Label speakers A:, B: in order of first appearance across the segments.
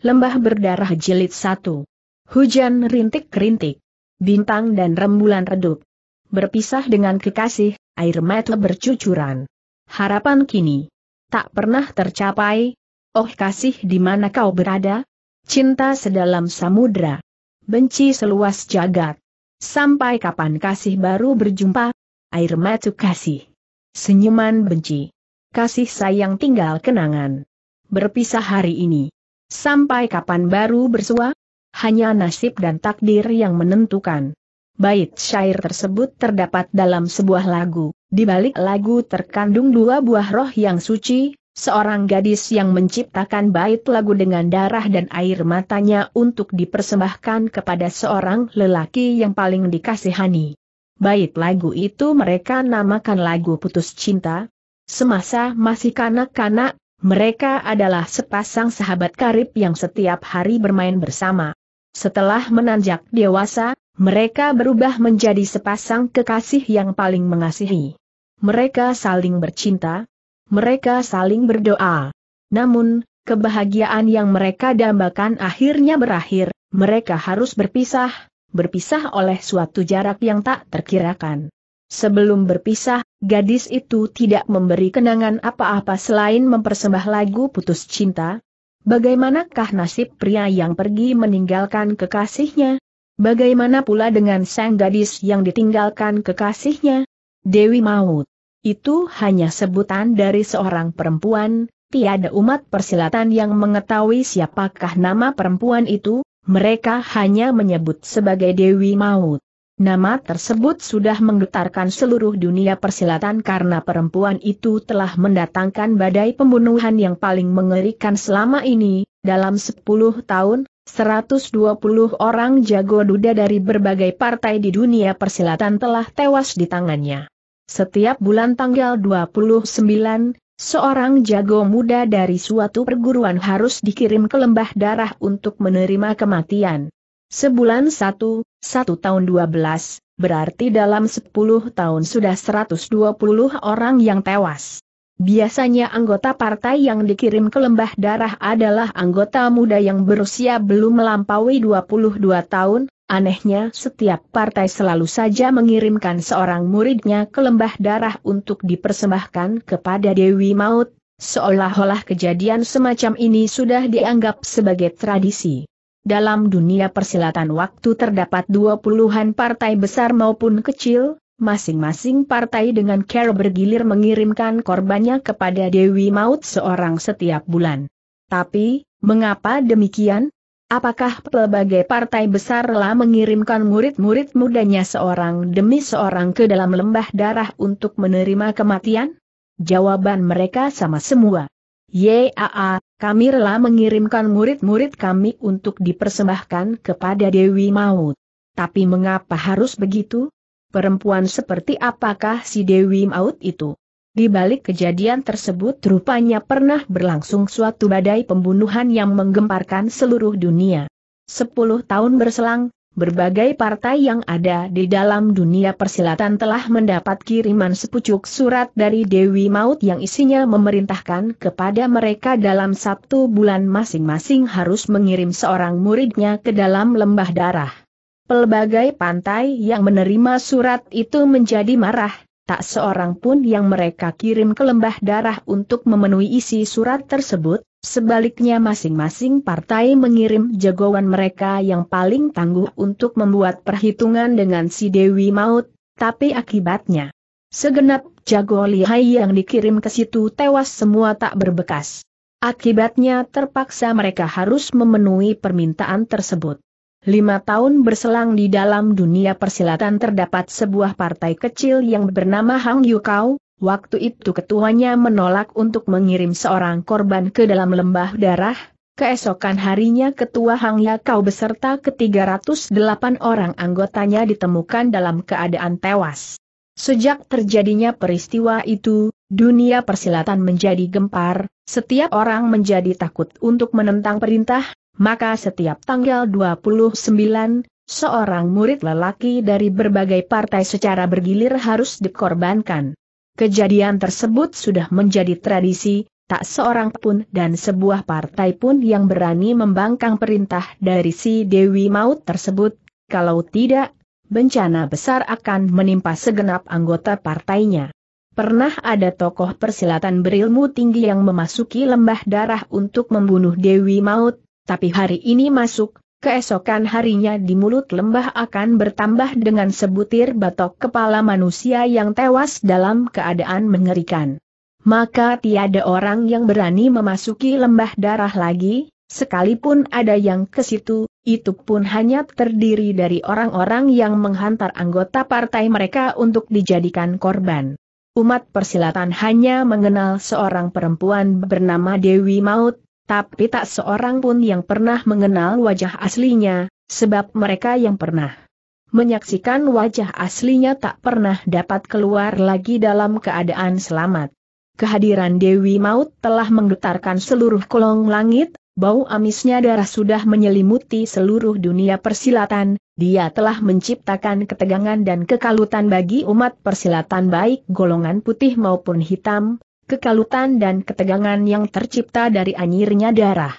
A: Lembah Berdarah Jilid satu, Hujan rintik-rintik. Bintang dan rembulan redup. Berpisah dengan kekasih, air mata bercucuran. Harapan kini. Tak pernah tercapai. Oh kasih di mana kau berada? Cinta sedalam samudra. Benci seluas jagat. Sampai kapan kasih baru berjumpa? Air mata kasih. Senyuman benci. Kasih sayang tinggal kenangan. Berpisah hari ini. Sampai kapan baru bersua? Hanya nasib dan takdir yang menentukan. Bait syair tersebut terdapat dalam sebuah lagu. Di balik lagu terkandung dua buah roh yang suci, seorang gadis yang menciptakan bait lagu dengan darah dan air matanya untuk dipersembahkan kepada seorang lelaki yang paling dikasihani. Bait lagu itu mereka namakan lagu putus cinta. Semasa masih kanak-kanak, mereka adalah sepasang sahabat karib yang setiap hari bermain bersama. Setelah menanjak dewasa, mereka berubah menjadi sepasang kekasih yang paling mengasihi. Mereka saling bercinta, mereka saling berdoa. Namun, kebahagiaan yang mereka dambakan akhirnya berakhir, mereka harus berpisah, berpisah oleh suatu jarak yang tak terkirakan. Sebelum berpisah, gadis itu tidak memberi kenangan apa-apa selain mempersembah lagu putus cinta. Bagaimanakah nasib pria yang pergi meninggalkan kekasihnya? Bagaimana pula dengan sang gadis yang ditinggalkan kekasihnya? Dewi Maut. Itu hanya sebutan dari seorang perempuan, tiada umat persilatan yang mengetahui siapakah nama perempuan itu, mereka hanya menyebut sebagai Dewi Maut. Nama tersebut sudah menggetarkan seluruh dunia persilatan karena perempuan itu telah mendatangkan badai pembunuhan yang paling mengerikan selama ini, dalam 10 tahun, 120 orang jago duda dari berbagai partai di dunia persilatan telah tewas di tangannya. Setiap bulan tanggal 29, seorang jago muda dari suatu perguruan harus dikirim ke lembah darah untuk menerima kematian. Sebulan satu, satu tahun dua belas, berarti dalam sepuluh tahun sudah seratus dua puluh orang yang tewas. Biasanya anggota partai yang dikirim ke lembah darah adalah anggota muda yang berusia belum melampaui 22 tahun, anehnya setiap partai selalu saja mengirimkan seorang muridnya ke lembah darah untuk dipersembahkan kepada Dewi Maut, seolah-olah kejadian semacam ini sudah dianggap sebagai tradisi dalam dunia persilatan waktu terdapat dua puluhan partai besar maupun kecil, masing-masing partai dengan care bergilir mengirimkan korbannya kepada Dewi Maut seorang setiap bulan. Tapi, mengapa demikian? Apakah pelbagai partai besar telah mengirimkan murid-murid mudanya seorang demi seorang ke dalam lembah darah untuk menerima kematian? Jawaban mereka sama semua. YAA, kami rela mengirimkan murid-murid kami untuk dipersembahkan kepada Dewi Maut. Tapi mengapa harus begitu? Perempuan seperti apakah si Dewi Maut itu? Di balik kejadian tersebut rupanya pernah berlangsung suatu badai pembunuhan yang menggemparkan seluruh dunia. Sepuluh tahun berselang, berbagai partai yang ada di dalam dunia persilatan telah mendapat kiriman sepucuk surat dari Dewi Maut yang isinya memerintahkan kepada mereka dalam Sabtu bulan masing-masing harus mengirim seorang muridnya ke dalam lembah darah. Pelbagai pantai yang menerima surat itu menjadi marah, tak seorang pun yang mereka kirim ke lembah darah untuk memenuhi isi surat tersebut, Sebaliknya masing-masing partai mengirim jagoan mereka yang paling tangguh untuk membuat perhitungan dengan si Dewi Maut, tapi akibatnya, segenap jago lihai yang dikirim ke situ tewas semua tak berbekas. Akibatnya terpaksa mereka harus memenuhi permintaan tersebut. Lima tahun berselang di dalam dunia persilatan terdapat sebuah partai kecil yang bernama Hang Yukau, Waktu itu ketuanya menolak untuk mengirim seorang korban ke dalam lembah darah, Keesokan harinya Ketua Hang Yakau beserta ke-308 orang anggotanya ditemukan dalam keadaan tewas. Sejak terjadinya peristiwa itu, dunia persilatan menjadi gempar, setiap orang menjadi takut untuk menentang perintah, maka setiap tanggal 29, seorang murid lelaki dari berbagai partai secara bergilir harus dikorbankan. Kejadian tersebut sudah menjadi tradisi, tak seorang pun dan sebuah partai pun yang berani membangkang perintah dari si Dewi Maut tersebut, kalau tidak, bencana besar akan menimpa segenap anggota partainya. Pernah ada tokoh persilatan berilmu tinggi yang memasuki lembah darah untuk membunuh Dewi Maut, tapi hari ini masuk, keesokan harinya di mulut lembah akan bertambah dengan sebutir batok kepala manusia yang tewas dalam keadaan mengerikan. Maka tiada orang yang berani memasuki lembah darah lagi, sekalipun ada yang ke situ, itu pun hanya terdiri dari orang-orang yang menghantar anggota partai mereka untuk dijadikan korban. Umat persilatan hanya mengenal seorang perempuan bernama Dewi Maut, tapi tak seorang pun yang pernah mengenal wajah aslinya, sebab mereka yang pernah menyaksikan wajah aslinya tak pernah dapat keluar lagi dalam keadaan selamat. Kehadiran Dewi Maut telah menggetarkan seluruh kolong langit, bau amisnya darah sudah menyelimuti seluruh dunia persilatan, dia telah menciptakan ketegangan dan kekalutan bagi umat persilatan baik golongan putih maupun hitam, kekalutan dan ketegangan yang tercipta dari anyirnya darah.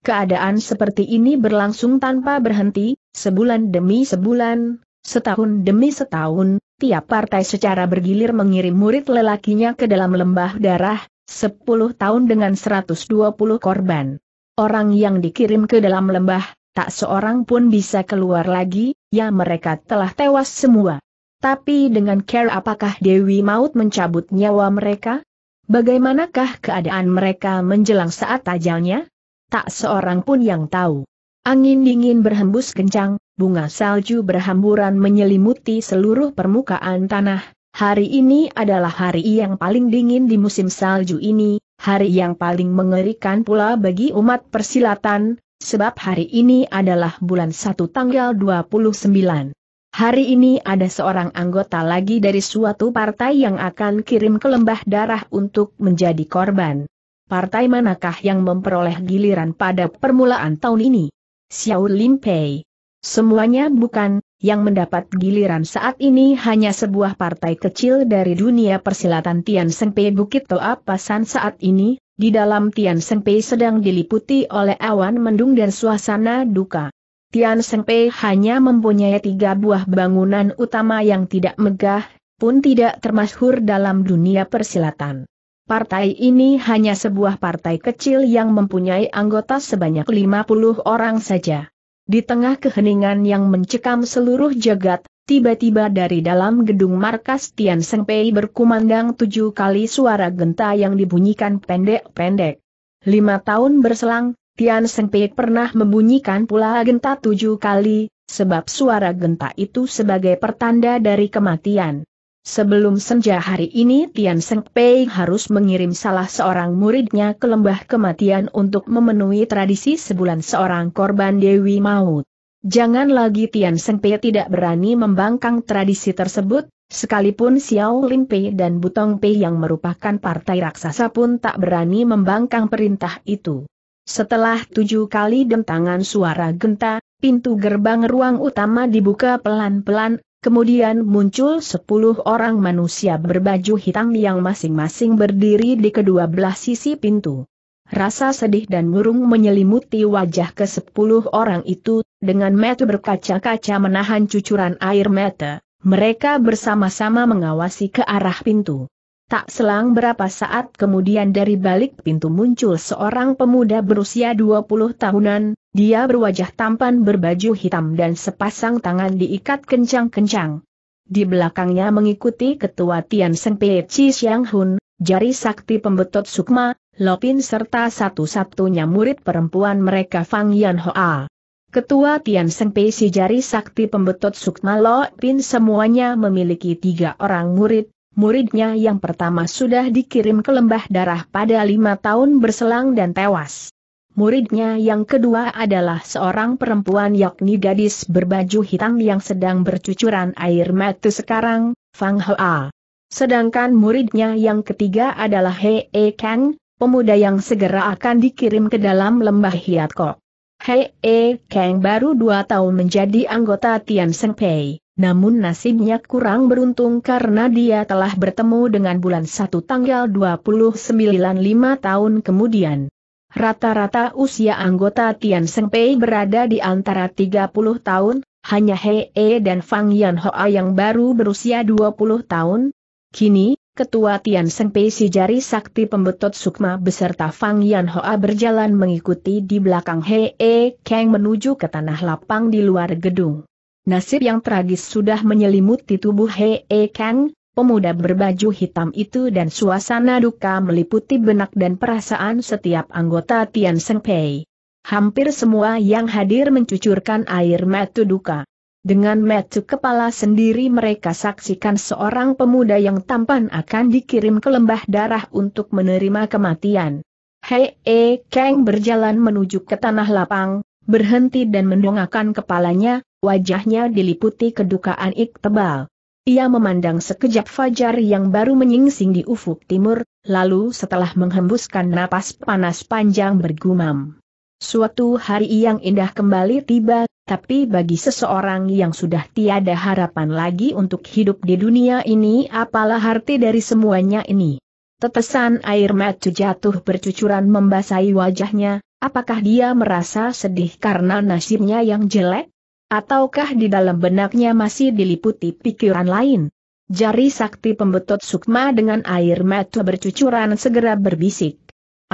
A: Keadaan seperti ini berlangsung tanpa berhenti, sebulan demi sebulan, setahun demi setahun, tiap partai secara bergilir mengirim murid lelakinya ke dalam lembah darah, 10 tahun dengan 120 korban. Orang yang dikirim ke dalam lembah, tak seorang pun bisa keluar lagi, ya mereka telah tewas semua. Tapi dengan care apakah Dewi Maut mencabut nyawa mereka? Bagaimanakah keadaan mereka menjelang saat tajalnya? Tak seorang pun yang tahu. Angin dingin berhembus kencang, bunga salju berhamburan menyelimuti seluruh permukaan tanah. Hari ini adalah hari yang paling dingin di musim salju ini, hari yang paling mengerikan pula bagi umat persilatan, sebab hari ini adalah bulan 1 tanggal 29. Hari ini ada seorang anggota lagi dari suatu partai yang akan kirim ke lembah darah untuk menjadi korban. Partai manakah yang memperoleh giliran pada permulaan tahun ini? Xiao Limpei. Pei. Semuanya bukan, yang mendapat giliran saat ini hanya sebuah partai kecil dari dunia persilatan Tian Sengpei Bukit Toa Pasan saat ini, di dalam Tian Sengpei sedang diliputi oleh awan mendung dan suasana duka. Tian Sengpe hanya mempunyai tiga buah bangunan utama yang tidak megah, pun tidak termasuk dalam dunia persilatan. Partai ini hanya sebuah partai kecil yang mempunyai anggota sebanyak 50 orang saja. Di tengah keheningan yang mencekam seluruh jagat, tiba-tiba dari dalam gedung markas Tian Sengpei berkumandang tujuh kali suara genta yang dibunyikan pendek-pendek. Lima tahun berselang, Tian Seng Pei pernah membunyikan pula genta tujuh kali, sebab suara genta itu sebagai pertanda dari kematian. Sebelum senja hari ini Tian Seng Pei harus mengirim salah seorang muridnya ke lembah kematian untuk memenuhi tradisi sebulan seorang korban Dewi Maut. Jangan lagi Tian Seng Pei tidak berani membangkang tradisi tersebut, sekalipun Xiao Lin Pei dan Butong Pei yang merupakan partai raksasa pun tak berani membangkang perintah itu. Setelah tujuh kali dentangan suara genta, pintu gerbang ruang utama dibuka pelan-pelan, kemudian muncul sepuluh orang manusia berbaju hitam yang masing-masing berdiri di kedua belah sisi pintu. Rasa sedih dan murung menyelimuti wajah ke sepuluh orang itu, dengan mata berkaca-kaca menahan cucuran air mata, mereka bersama-sama mengawasi ke arah pintu. Tak selang berapa saat kemudian dari balik pintu muncul seorang pemuda berusia 20 tahunan, dia berwajah tampan berbaju hitam dan sepasang tangan diikat kencang-kencang. Di belakangnya mengikuti ketua Tian Seng Pei Chi Xiang Hun, jari sakti pembetot Sukma, Lopin serta satu-satunya murid perempuan mereka Fang Yan Hoa. Ketua Tian Seng Pei si jari sakti pembetot Sukma Lopin semuanya memiliki tiga orang murid, muridnya yang pertama sudah dikirim ke lembah darah pada lima tahun berselang dan tewas. Muridnya yang kedua adalah seorang perempuan yakni gadis berbaju hitam yang sedang bercucuran air mata sekarang, Fang Hoa. Sedangkan muridnya yang ketiga adalah Hei e Kang, pemuda yang segera akan dikirim ke dalam lembah Hiatko. Hei e Kang baru dua tahun menjadi anggota Tian Pei. Namun nasibnya kurang beruntung karena dia telah bertemu dengan bulan 1 tanggal 29 lima tahun kemudian. Rata-rata usia anggota Tian Sengpei berada di antara 30 tahun, hanya Hei e dan Fang Yan Hoa yang baru berusia 20 tahun. Kini, Ketua Tian Sengpei si jari sakti pembetot Sukma beserta Fang Yan Hoa berjalan mengikuti di belakang Hei e Kang menuju ke tanah lapang di luar gedung. Nasib yang tragis sudah menyelimuti tubuh Hei e Kang, pemuda berbaju hitam itu dan suasana duka meliputi benak dan perasaan setiap anggota Tian Seng Pei. Hampir semua yang hadir mencucurkan air mata duka. Dengan metu kepala sendiri mereka saksikan seorang pemuda yang tampan akan dikirim ke lembah darah untuk menerima kematian. Hei e Kang berjalan menuju ke tanah lapang, berhenti dan mendongakkan kepalanya, wajahnya diliputi kedukaan ik tebal. Ia memandang sekejap fajar yang baru menyingsing di ufuk timur, lalu setelah menghembuskan napas panas panjang bergumam. Suatu hari yang indah kembali tiba, tapi bagi seseorang yang sudah tiada harapan lagi untuk hidup di dunia ini apalah arti dari semuanya ini. Tetesan air mata jatuh bercucuran membasahi wajahnya, apakah dia merasa sedih karena nasibnya yang jelek? ataukah di dalam benaknya masih diliputi pikiran lain? Jari sakti pembetot sukma dengan air mata bercucuran segera berbisik.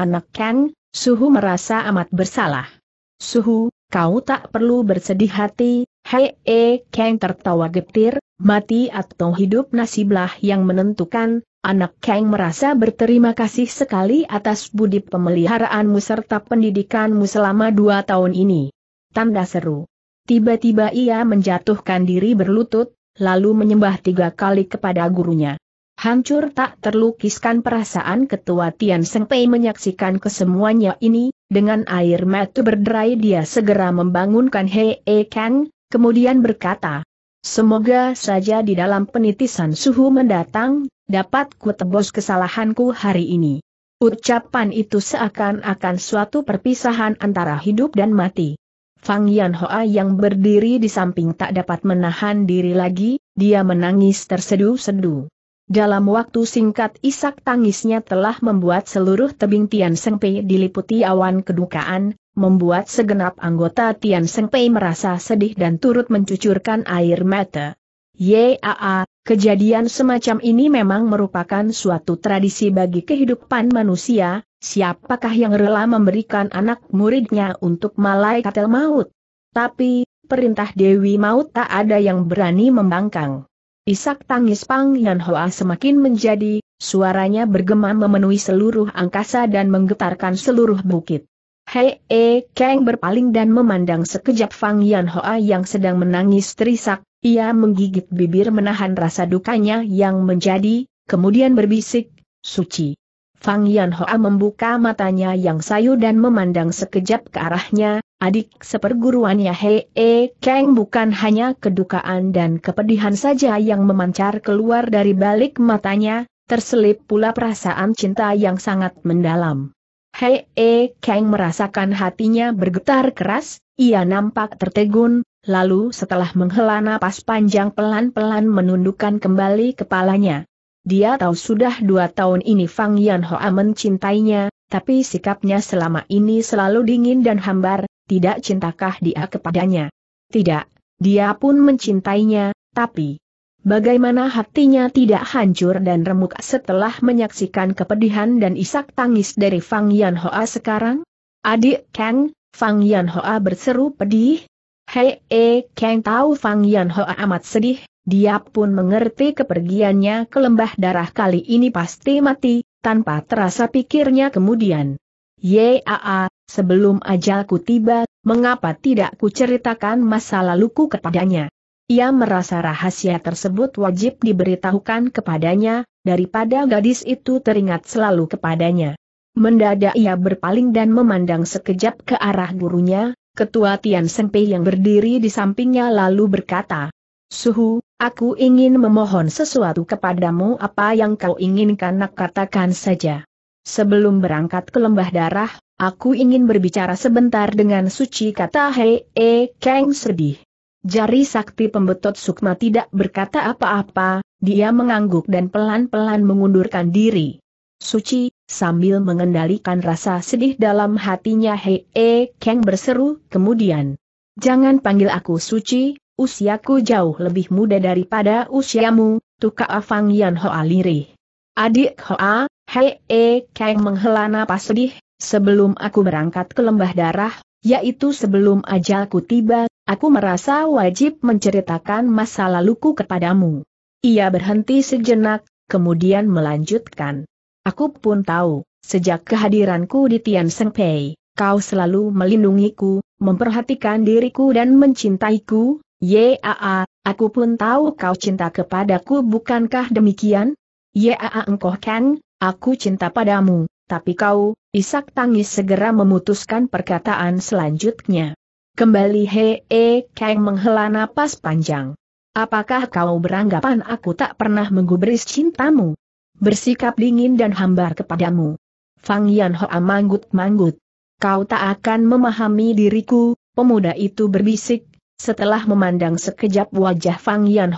A: Anak Kang, Suhu merasa amat bersalah. Suhu, kau tak perlu bersedih hati, hei -e Kang tertawa getir, mati atau hidup nasiblah yang menentukan, Anak Kang merasa berterima kasih sekali atas budi pemeliharaanmu serta pendidikanmu selama dua tahun ini. Tanda seru. Tiba-tiba ia menjatuhkan diri berlutut, lalu menyembah tiga kali kepada gurunya. Hancur tak terlukiskan perasaan ketua Tian Sengpei menyaksikan kesemuanya ini, dengan air mata berderai dia segera membangunkan Hei e Kang, kemudian berkata, Semoga saja di dalam penitisan suhu mendatang, dapat ku tebus kesalahanku hari ini. Ucapan itu seakan-akan suatu perpisahan antara hidup dan mati. Fang Yan Hoa yang berdiri di samping tak dapat menahan diri lagi, dia menangis tersedu sedu Dalam waktu singkat isak tangisnya telah membuat seluruh tebing Tian Seng diliputi awan kedukaan, membuat segenap anggota Tian Seng merasa sedih dan turut mencucurkan air mata. Yaa, Kejadian semacam ini memang merupakan suatu tradisi bagi kehidupan manusia, siapakah yang rela memberikan anak muridnya untuk el maut? Tapi, perintah Dewi Maut tak ada yang berani membangkang. Isak tangis Pang Yan Hoa semakin menjadi, suaranya bergema memenuhi seluruh angkasa dan menggetarkan seluruh bukit. Hei E eh, Kang berpaling dan memandang sekejap Fang Yan Hoa yang sedang menangis terisak, ia menggigit bibir menahan rasa dukanya yang menjadi, kemudian berbisik, suci. Fang Yan membuka matanya yang sayu dan memandang sekejap ke arahnya, adik seperguruannya Hei E Kang bukan hanya kedukaan dan kepedihan saja yang memancar keluar dari balik matanya, terselip pula perasaan cinta yang sangat mendalam. Hei E Kang merasakan hatinya bergetar keras, ia nampak tertegun, lalu setelah menghela napas panjang pelan-pelan menundukkan kembali kepalanya. Dia tahu sudah dua tahun ini Fang Yan mencintainya, tapi sikapnya selama ini selalu dingin dan hambar, tidak cintakah dia kepadanya? Tidak, dia pun mencintainya, tapi bagaimana hatinya tidak hancur dan remuk setelah menyaksikan kepedihan dan isak tangis dari Fang Yan sekarang? Adik Kang, Fang Yan berseru pedih, Hei eh, Kang tahu Fang Yan Hoa amat sedih, dia pun mengerti kepergiannya ke lembah darah kali ini pasti mati, tanpa terasa pikirnya kemudian. Yaa, sebelum ajalku tiba, mengapa tidak kuceritakan masa laluku kepadanya? Ia merasa rahasia tersebut wajib diberitahukan kepadanya, daripada gadis itu teringat selalu kepadanya. Mendadak ia berpaling dan memandang sekejap ke arah gurunya, Ketua Tian Senpei yang berdiri di sampingnya lalu berkata, Suhu, aku ingin memohon sesuatu kepadamu apa yang kau inginkan nak katakan saja. Sebelum berangkat ke lembah darah, aku ingin berbicara sebentar dengan suci kata Hei E Kang sedih. Jari sakti pembetot Sukma tidak berkata apa-apa, dia mengangguk dan pelan-pelan mengundurkan diri. Suci, Sambil mengendalikan rasa sedih dalam hatinya Hei E Kang berseru, kemudian. Jangan panggil aku suci, usiaku jauh lebih muda daripada usiamu, Tuka Afang Yan Hoa lirih. Adik Hoa, Hei E Kang menghela napas sedih, sebelum aku berangkat ke lembah darah, yaitu sebelum ajalku tiba, aku merasa wajib menceritakan masa laluku kepadamu. Ia berhenti sejenak, kemudian melanjutkan. Aku pun tahu, sejak kehadiranku di Tian Seng Pei, kau selalu melindungiku, memperhatikan diriku dan mencintaiku, Yaa, aku pun tahu kau cinta kepadaku bukankah demikian? Yaa engkau kan, aku cinta padamu, tapi kau, Isak tangis segera memutuskan perkataan selanjutnya. Kembali Hee keng Kang menghela napas panjang. Apakah kau beranggapan aku tak pernah menggubris cintamu? bersikap dingin dan hambar kepadamu. Fang Yan Hoa manggut-manggut. Kau tak akan memahami diriku, pemuda itu berbisik, setelah memandang sekejap wajah Fang Yan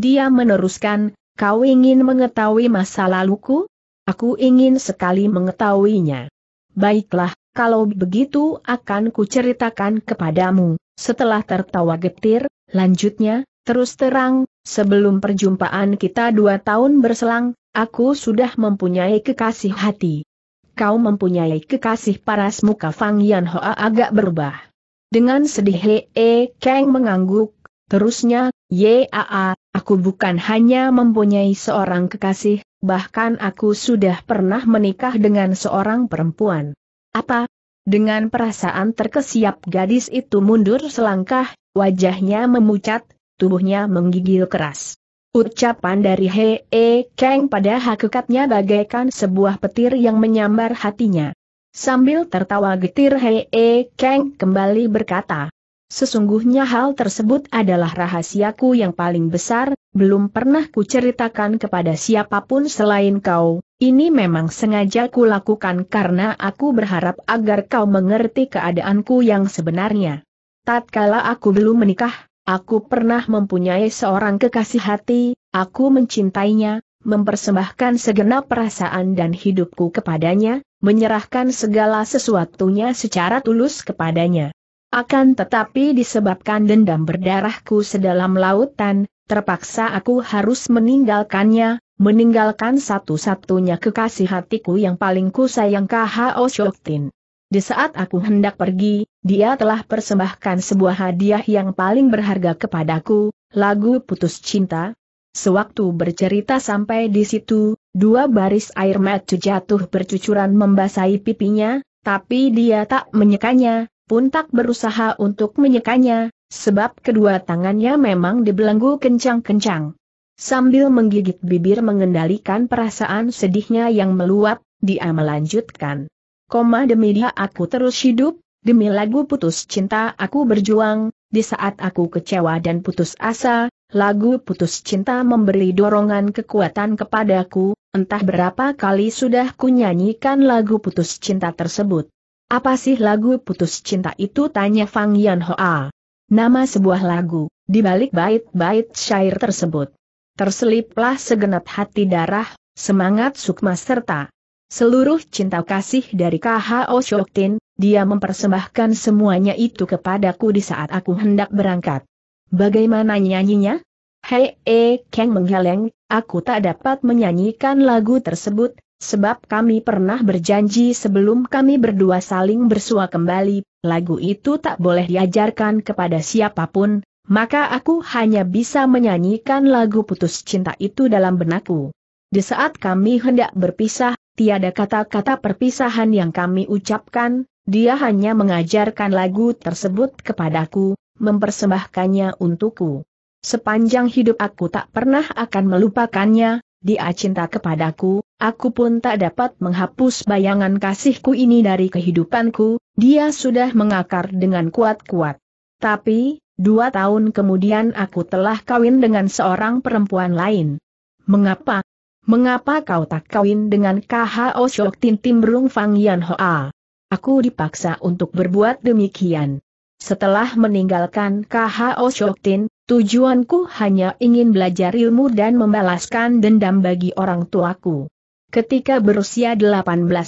A: dia meneruskan, kau ingin mengetahui masa laluku? Aku ingin sekali mengetahuinya. Baiklah, kalau begitu akan kuceritakan kepadamu. Setelah tertawa getir, lanjutnya, terus terang, sebelum perjumpaan kita dua tahun berselang, Aku sudah mempunyai kekasih hati. Kau mempunyai kekasih paras muka Fang Yan Hoa agak berubah. Dengan sedih Hee Kang mengangguk, terusnya, Yaa, aku bukan hanya mempunyai seorang kekasih, bahkan aku sudah pernah menikah dengan seorang perempuan. Apa? Dengan perasaan terkesiap gadis itu mundur selangkah, wajahnya memucat, tubuhnya menggigil keras. Ucapan dari Hee Kang pada hakikatnya bagaikan sebuah petir yang menyambar hatinya. Sambil tertawa getir Hee Kang kembali berkata, Sesungguhnya hal tersebut adalah rahasiaku yang paling besar, belum pernah kuceritakan kepada siapapun selain kau, ini memang sengaja lakukan karena aku berharap agar kau mengerti keadaanku yang sebenarnya. Tatkala aku belum menikah, Aku pernah mempunyai seorang kekasih hati, aku mencintainya, mempersembahkan segenap perasaan dan hidupku kepadanya, menyerahkan segala sesuatunya secara tulus kepadanya. Akan tetapi disebabkan dendam berdarahku sedalam lautan, terpaksa aku harus meninggalkannya, meninggalkan satu-satunya kekasih hatiku yang paling kusayang K.H.O. Shoktin. Di saat aku hendak pergi, dia telah persembahkan sebuah hadiah yang paling berharga kepadaku, lagu Putus Cinta. Sewaktu bercerita sampai di situ, dua baris air mata jatuh bercucuran membasahi pipinya, tapi dia tak menyekanya, pun tak berusaha untuk menyekanya, sebab kedua tangannya memang dibelenggu kencang-kencang. Sambil menggigit bibir mengendalikan perasaan sedihnya yang meluap, dia melanjutkan koma demi dia aku terus hidup, demi lagu putus cinta aku berjuang, di saat aku kecewa dan putus asa, lagu putus cinta memberi dorongan kekuatan kepadaku, entah berapa kali sudah kunyanyikan lagu putus cinta tersebut. Apa sih lagu putus cinta itu tanya Fang Yan Hoa. Nama sebuah lagu, di balik bait-bait syair tersebut. Terseliplah segenap hati darah, semangat sukma serta Seluruh cinta kasih dari KHO Shoktin, dia mempersembahkan semuanya itu kepadaku di saat aku hendak berangkat. Bagaimana nyanyinya? Hei E Kang menggeleng, aku tak dapat menyanyikan lagu tersebut, sebab kami pernah berjanji sebelum kami berdua saling bersua kembali, lagu itu tak boleh diajarkan kepada siapapun, maka aku hanya bisa menyanyikan lagu putus cinta itu dalam benakku. Di saat kami hendak berpisah, tiada kata-kata perpisahan yang kami ucapkan, dia hanya mengajarkan lagu tersebut kepadaku, mempersembahkannya untukku. Sepanjang hidup aku tak pernah akan melupakannya, dia cinta kepadaku, aku pun tak dapat menghapus bayangan kasihku ini dari kehidupanku, dia sudah mengakar dengan kuat-kuat. Tapi, dua tahun kemudian aku telah kawin dengan seorang perempuan lain. Mengapa, Mengapa kau tak kawin dengan KHO Shok Tin Tim Fang Yan Hoa? Aku dipaksa untuk berbuat demikian. Setelah meninggalkan KHO Shok Tin, tujuanku hanya ingin belajar ilmu dan membalaskan dendam bagi orang tuaku. Ketika berusia 18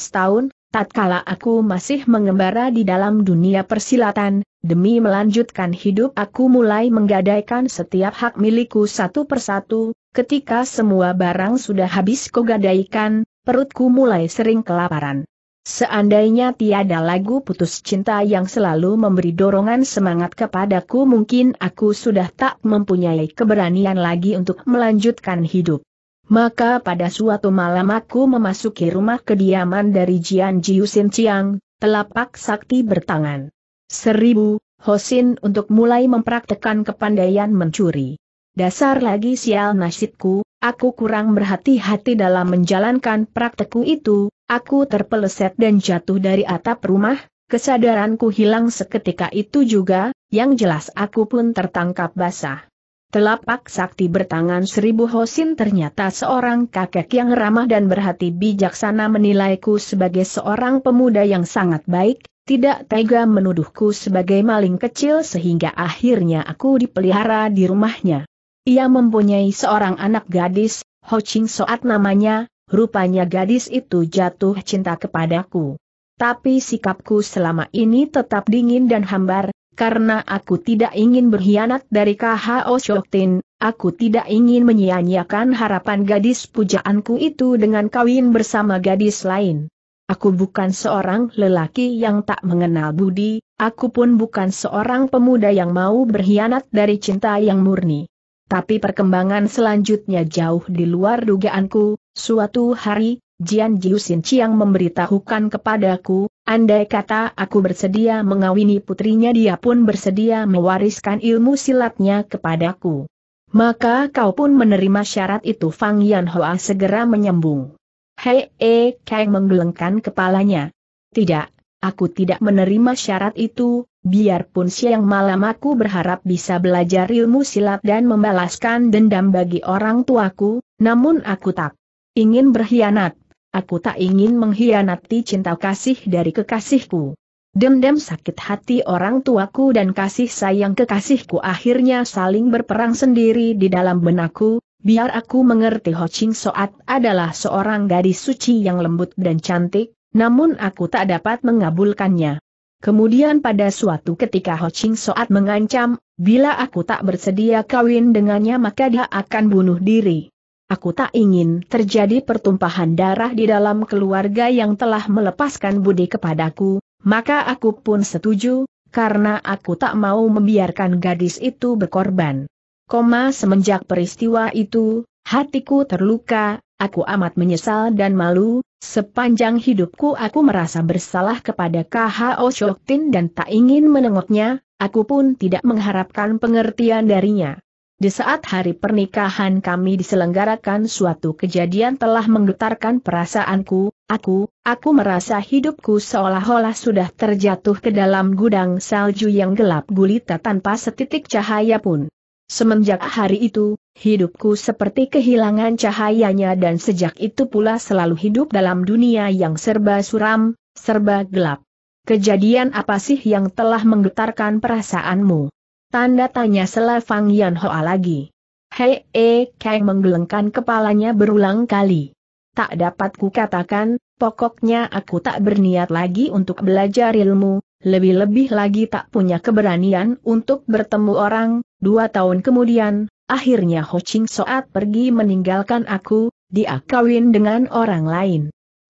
A: tahun, tatkala aku masih mengembara di dalam dunia persilatan, demi melanjutkan hidup aku mulai menggadaikan setiap hak milikku satu persatu, Ketika semua barang sudah habis kugadaikan, perutku mulai sering kelaparan. Seandainya tiada lagu putus cinta yang selalu memberi dorongan semangat kepadaku mungkin aku sudah tak mempunyai keberanian lagi untuk melanjutkan hidup. Maka pada suatu malam aku memasuki rumah kediaman dari Jian Jiusin Chiang, telapak sakti bertangan. Seribu, Hosin untuk mulai mempraktekan kepandaian mencuri. Dasar lagi sial nasibku, aku kurang berhati-hati dalam menjalankan praktekku itu, aku terpeleset dan jatuh dari atap rumah, kesadaranku hilang seketika itu juga, yang jelas aku pun tertangkap basah. Telapak sakti bertangan seribu hosin ternyata seorang kakek yang ramah dan berhati bijaksana menilaiku sebagai seorang pemuda yang sangat baik, tidak tega menuduhku sebagai maling kecil sehingga akhirnya aku dipelihara di rumahnya. Ia mempunyai seorang anak gadis, Ho Ching Soat namanya, rupanya gadis itu jatuh cinta kepadaku. Tapi sikapku selama ini tetap dingin dan hambar, karena aku tidak ingin berkhianat dari KHO Shoktin, aku tidak ingin menyia-nyiakan harapan gadis pujaanku itu dengan kawin bersama gadis lain. Aku bukan seorang lelaki yang tak mengenal budi, aku pun bukan seorang pemuda yang mau berkhianat dari cinta yang murni. Tapi perkembangan selanjutnya jauh di luar dugaanku, suatu hari, Jian Jiu Chiang memberitahukan kepadaku, andai kata aku bersedia mengawini putrinya dia pun bersedia mewariskan ilmu silatnya kepadaku. Maka kau pun menerima syarat itu Fang Yan segera menyambung. Hei E eh, Kang menggelengkan kepalanya. Tidak, aku tidak menerima syarat itu, Biarpun siang malam aku berharap bisa belajar ilmu silat dan membalaskan dendam bagi orang tuaku, namun aku tak ingin berkhianat, aku tak ingin mengkhianati cinta kasih dari kekasihku. Dendam sakit hati orang tuaku dan kasih sayang kekasihku akhirnya saling berperang sendiri di dalam benakku, biar aku mengerti Ho Ching Soat adalah seorang gadis suci yang lembut dan cantik, namun aku tak dapat mengabulkannya. Kemudian pada suatu ketika Ho Ching Soat mengancam, bila aku tak bersedia kawin dengannya maka dia akan bunuh diri. Aku tak ingin terjadi pertumpahan darah di dalam keluarga yang telah melepaskan budi kepadaku, maka aku pun setuju, karena aku tak mau membiarkan gadis itu berkorban. Koma semenjak peristiwa itu, hatiku terluka, aku amat menyesal dan malu, sepanjang hidupku aku merasa bersalah kepada KHO Shoktin dan tak ingin menengoknya, aku pun tidak mengharapkan pengertian darinya. Di saat hari pernikahan kami diselenggarakan suatu kejadian telah menggetarkan perasaanku, aku, aku merasa hidupku seolah-olah sudah terjatuh ke dalam gudang salju yang gelap gulita tanpa setitik cahaya pun. Semenjak hari itu, hidupku seperti kehilangan cahayanya dan sejak itu pula selalu hidup dalam dunia yang serba suram, serba gelap. Kejadian apa sih yang telah menggetarkan perasaanmu? Tanda tanya Sela Fang Yan Hoa lagi. Hei, e, eh, Kang menggelengkan kepalanya berulang kali. Tak dapat kukatakan, pokoknya aku tak berniat lagi untuk belajar ilmu, lebih-lebih lagi tak punya keberanian untuk bertemu orang, Dua tahun kemudian, akhirnya Ho Ching Soat pergi meninggalkan aku, dia kawin dengan orang lain.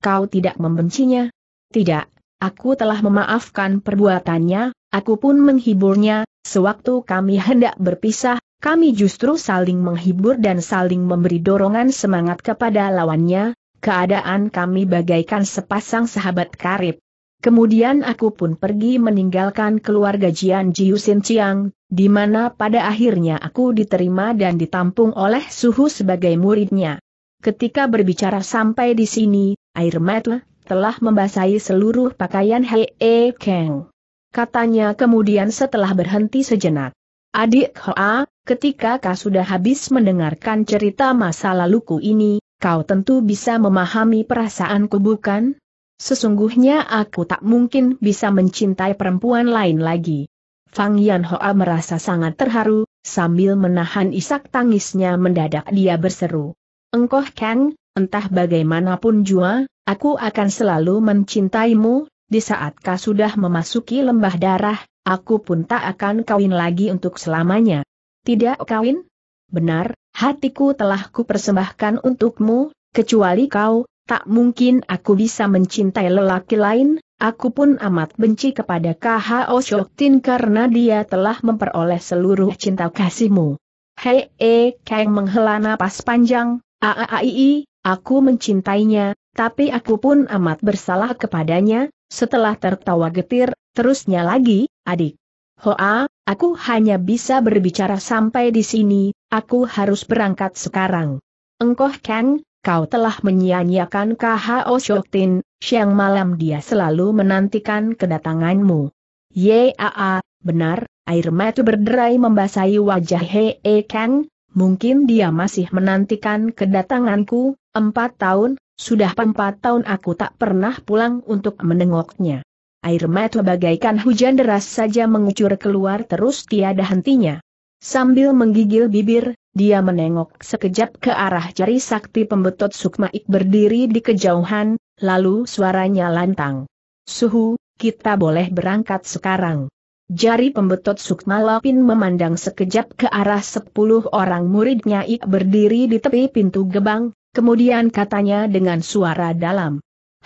A: Kau tidak membencinya? Tidak, aku telah memaafkan perbuatannya, aku pun menghiburnya, sewaktu kami hendak berpisah, kami justru saling menghibur dan saling memberi dorongan semangat kepada lawannya, keadaan kami bagaikan sepasang sahabat karib. Kemudian aku pun pergi meninggalkan keluarga Jian Sin Chiang, di mana pada akhirnya aku diterima dan ditampung oleh Suhu sebagai muridnya. Ketika berbicara sampai di sini, air mata telah membasahi seluruh pakaian Hei E Kang. Katanya kemudian setelah berhenti sejenak. Adik Hoa, ketika kau sudah habis mendengarkan cerita masa laluku ini, kau tentu bisa memahami perasaanku bukan? Sesungguhnya aku tak mungkin bisa mencintai perempuan lain lagi. Fang Yan Hoa merasa sangat terharu, sambil menahan isak tangisnya mendadak dia berseru. Engkau Kang, entah bagaimanapun jua, aku akan selalu mencintaimu, di saat kau sudah memasuki lembah darah, aku pun tak akan kawin lagi untuk selamanya. Tidak kawin? Benar, hatiku telah kupersembahkan untukmu, kecuali kau, tak mungkin aku bisa mencintai lelaki lain, aku pun amat benci kepada KHO Shoktin karena dia telah memperoleh seluruh cinta kasihmu. Hei, e, Kang menghela napas panjang, aaii, aku mencintainya, tapi aku pun amat bersalah kepadanya, setelah tertawa getir, terusnya lagi, adik. Hoa, aku hanya bisa berbicara sampai di sini, aku harus berangkat sekarang. Engkoh Kang, kau telah menyia-nyiakan KHO Shoktin, siang malam dia selalu menantikan kedatanganmu. Yaa, benar, air mata berderai membasahi wajah Hee Kang, mungkin dia masih menantikan kedatanganku, empat tahun, sudah empat tahun aku tak pernah pulang untuk menengoknya. Air mata bagaikan hujan deras saja mengucur keluar terus tiada hentinya. Sambil menggigil bibir, dia menengok sekejap ke arah jari sakti pembetot Sukmaik berdiri di kejauhan, lalu suaranya lantang. Suhu, kita boleh berangkat sekarang. Jari pembetot Sukma Lapin memandang sekejap ke arah sepuluh orang muridnya Ik berdiri di tepi pintu gebang, kemudian katanya dengan suara dalam.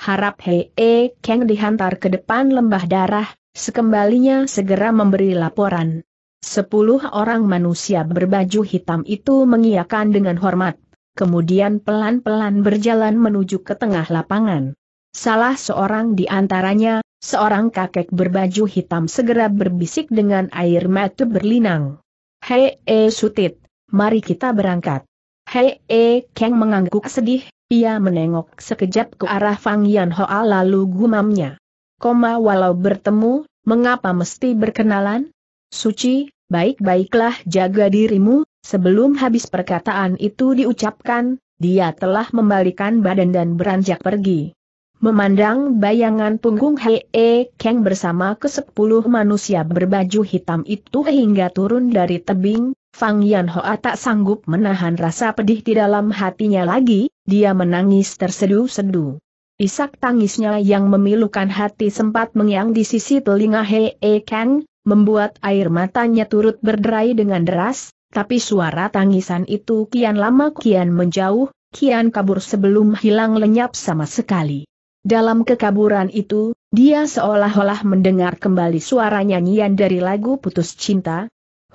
A: Harap Hei -e keng dihantar ke depan lembah darah, sekembalinya segera memberi laporan. Sepuluh orang manusia berbaju hitam itu mengiakan dengan hormat, kemudian pelan-pelan berjalan menuju ke tengah lapangan. Salah seorang di antaranya, seorang kakek berbaju hitam segera berbisik dengan air mata berlinang. Hei e sutit, mari kita berangkat. Hei e Kang mengangguk sedih, ia menengok sekejap ke arah Fang Yan Hoa lalu gumamnya. Koma walau bertemu, mengapa mesti berkenalan? Suci, baik-baiklah jaga dirimu, sebelum habis perkataan itu diucapkan, dia telah membalikan badan dan beranjak pergi. Memandang bayangan punggung Hei E. Kang bersama ke sepuluh manusia berbaju hitam itu hingga turun dari tebing, Fang Yan Hoa tak sanggup menahan rasa pedih di dalam hatinya lagi, dia menangis terseduh sedu Isak tangisnya yang memilukan hati sempat mengiang di sisi telinga Hee Kang, membuat air matanya turut berderai dengan deras, tapi suara tangisan itu kian lama kian menjauh, kian kabur sebelum hilang lenyap sama sekali. Dalam kekaburan itu, dia seolah-olah mendengar kembali suara nyanyian dari lagu Putus Cinta,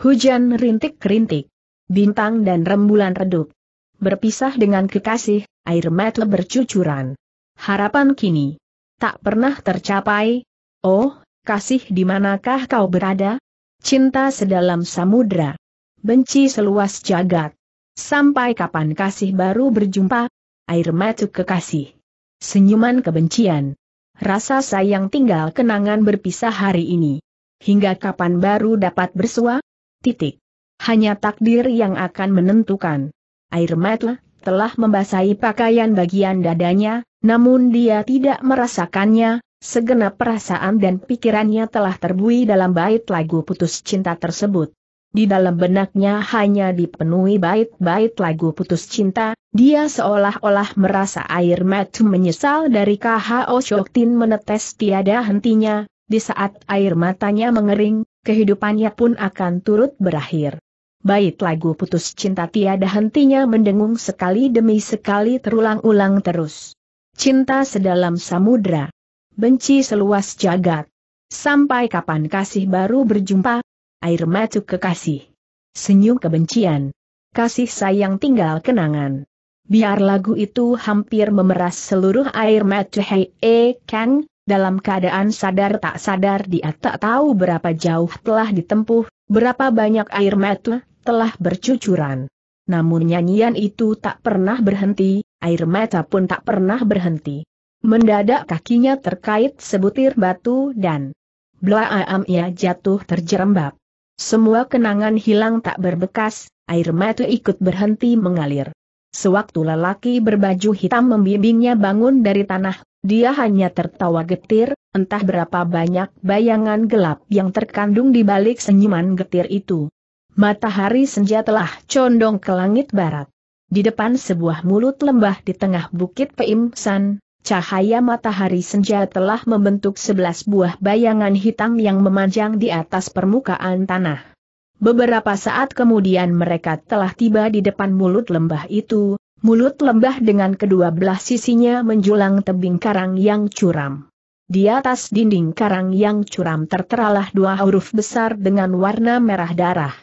A: Hujan rintik-rintik, bintang dan rembulan redup. Berpisah dengan kekasih, air mata bercucuran. Harapan kini tak pernah tercapai. Oh, Kasih di manakah kau berada? Cinta sedalam samudra. Benci seluas jagat. Sampai kapan kasih baru berjumpa? Air mata kekasih. Senyuman kebencian. Rasa sayang tinggal kenangan berpisah hari ini. Hingga kapan baru dapat bersua? Titik. Hanya takdir yang akan menentukan. Air mata telah membasahi pakaian bagian dadanya, namun dia tidak merasakannya, Segenap perasaan dan pikirannya telah terbui dalam bait lagu putus cinta tersebut. Di dalam benaknya hanya dipenuhi bait-bait lagu putus cinta, dia seolah-olah merasa air mata menyesal dari KHO Shoktin menetes tiada hentinya, di saat air matanya mengering, kehidupannya pun akan turut berakhir. Bait lagu putus cinta tiada hentinya mendengung sekali demi sekali terulang-ulang terus. Cinta sedalam samudra benci seluas jagat. Sampai kapan kasih baru berjumpa? Air mata kekasih. Senyum kebencian. Kasih sayang tinggal kenangan. Biar lagu itu hampir memeras seluruh air mata Hei E Kang, dalam keadaan sadar tak sadar dia tak tahu berapa jauh telah ditempuh, berapa banyak air mata telah bercucuran. Namun nyanyian itu tak pernah berhenti, air mata pun tak pernah berhenti. Mendadak kakinya terkait sebutir batu dan Blaam ia jatuh terjerembab. Semua kenangan hilang tak berbekas, air mata ikut berhenti mengalir. Sewaktu lelaki berbaju hitam membimbingnya bangun dari tanah, dia hanya tertawa getir, entah berapa banyak bayangan gelap yang terkandung di balik senyuman getir itu. Matahari senja telah condong ke langit barat. Di depan sebuah mulut lembah di tengah bukit Peimsan, Cahaya matahari senja telah membentuk sebelas buah bayangan hitam yang memanjang di atas permukaan tanah. Beberapa saat kemudian mereka telah tiba di depan mulut lembah itu, mulut lembah dengan kedua belah sisinya menjulang tebing karang yang curam. Di atas dinding karang yang curam terteralah dua huruf besar dengan warna merah darah.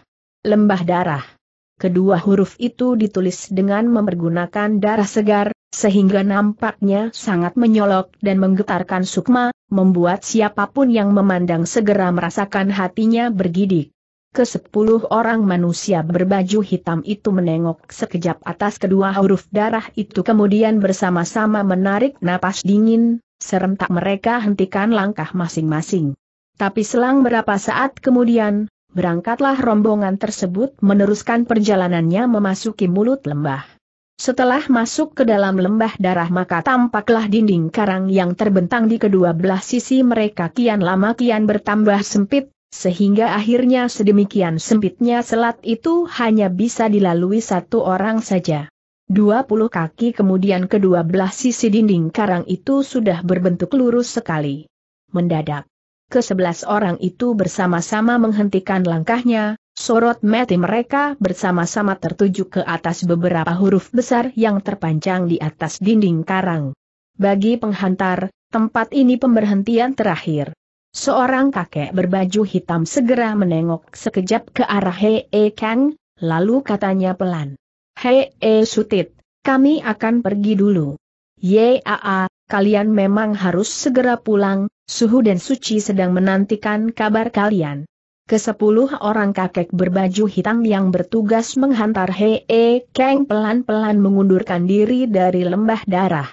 A: Lembah darah. Kedua huruf itu ditulis dengan mempergunakan darah segar, sehingga nampaknya sangat menyolok dan menggetarkan sukma, membuat siapapun yang memandang segera merasakan hatinya bergidik. Kesepuluh orang manusia berbaju hitam itu menengok sekejap atas kedua huruf darah itu kemudian bersama-sama menarik napas dingin, serentak mereka hentikan langkah masing-masing. Tapi selang berapa saat kemudian, berangkatlah rombongan tersebut meneruskan perjalanannya memasuki mulut lembah. Setelah masuk ke dalam lembah darah maka tampaklah dinding karang yang terbentang di kedua belah sisi mereka kian lama kian bertambah sempit, sehingga akhirnya sedemikian sempitnya selat itu hanya bisa dilalui satu orang saja. Dua puluh kaki kemudian kedua belah sisi dinding karang itu sudah berbentuk lurus sekali. Mendadak. Kesebelas orang itu bersama-sama menghentikan langkahnya, Sorot mati mereka bersama-sama tertuju ke atas beberapa huruf besar yang terpanjang di atas dinding karang. Bagi penghantar, tempat ini pemberhentian terakhir. Seorang kakek berbaju hitam segera menengok sekejap ke arah Hei -e Kang, lalu katanya pelan. Hei -e Sutit, kami akan pergi dulu. Yaa, kalian memang harus segera pulang, Suhu dan Suci sedang menantikan kabar kalian. Kesepuluh orang kakek berbaju hitam yang bertugas menghantar Hee Kang pelan-pelan mengundurkan diri dari lembah darah.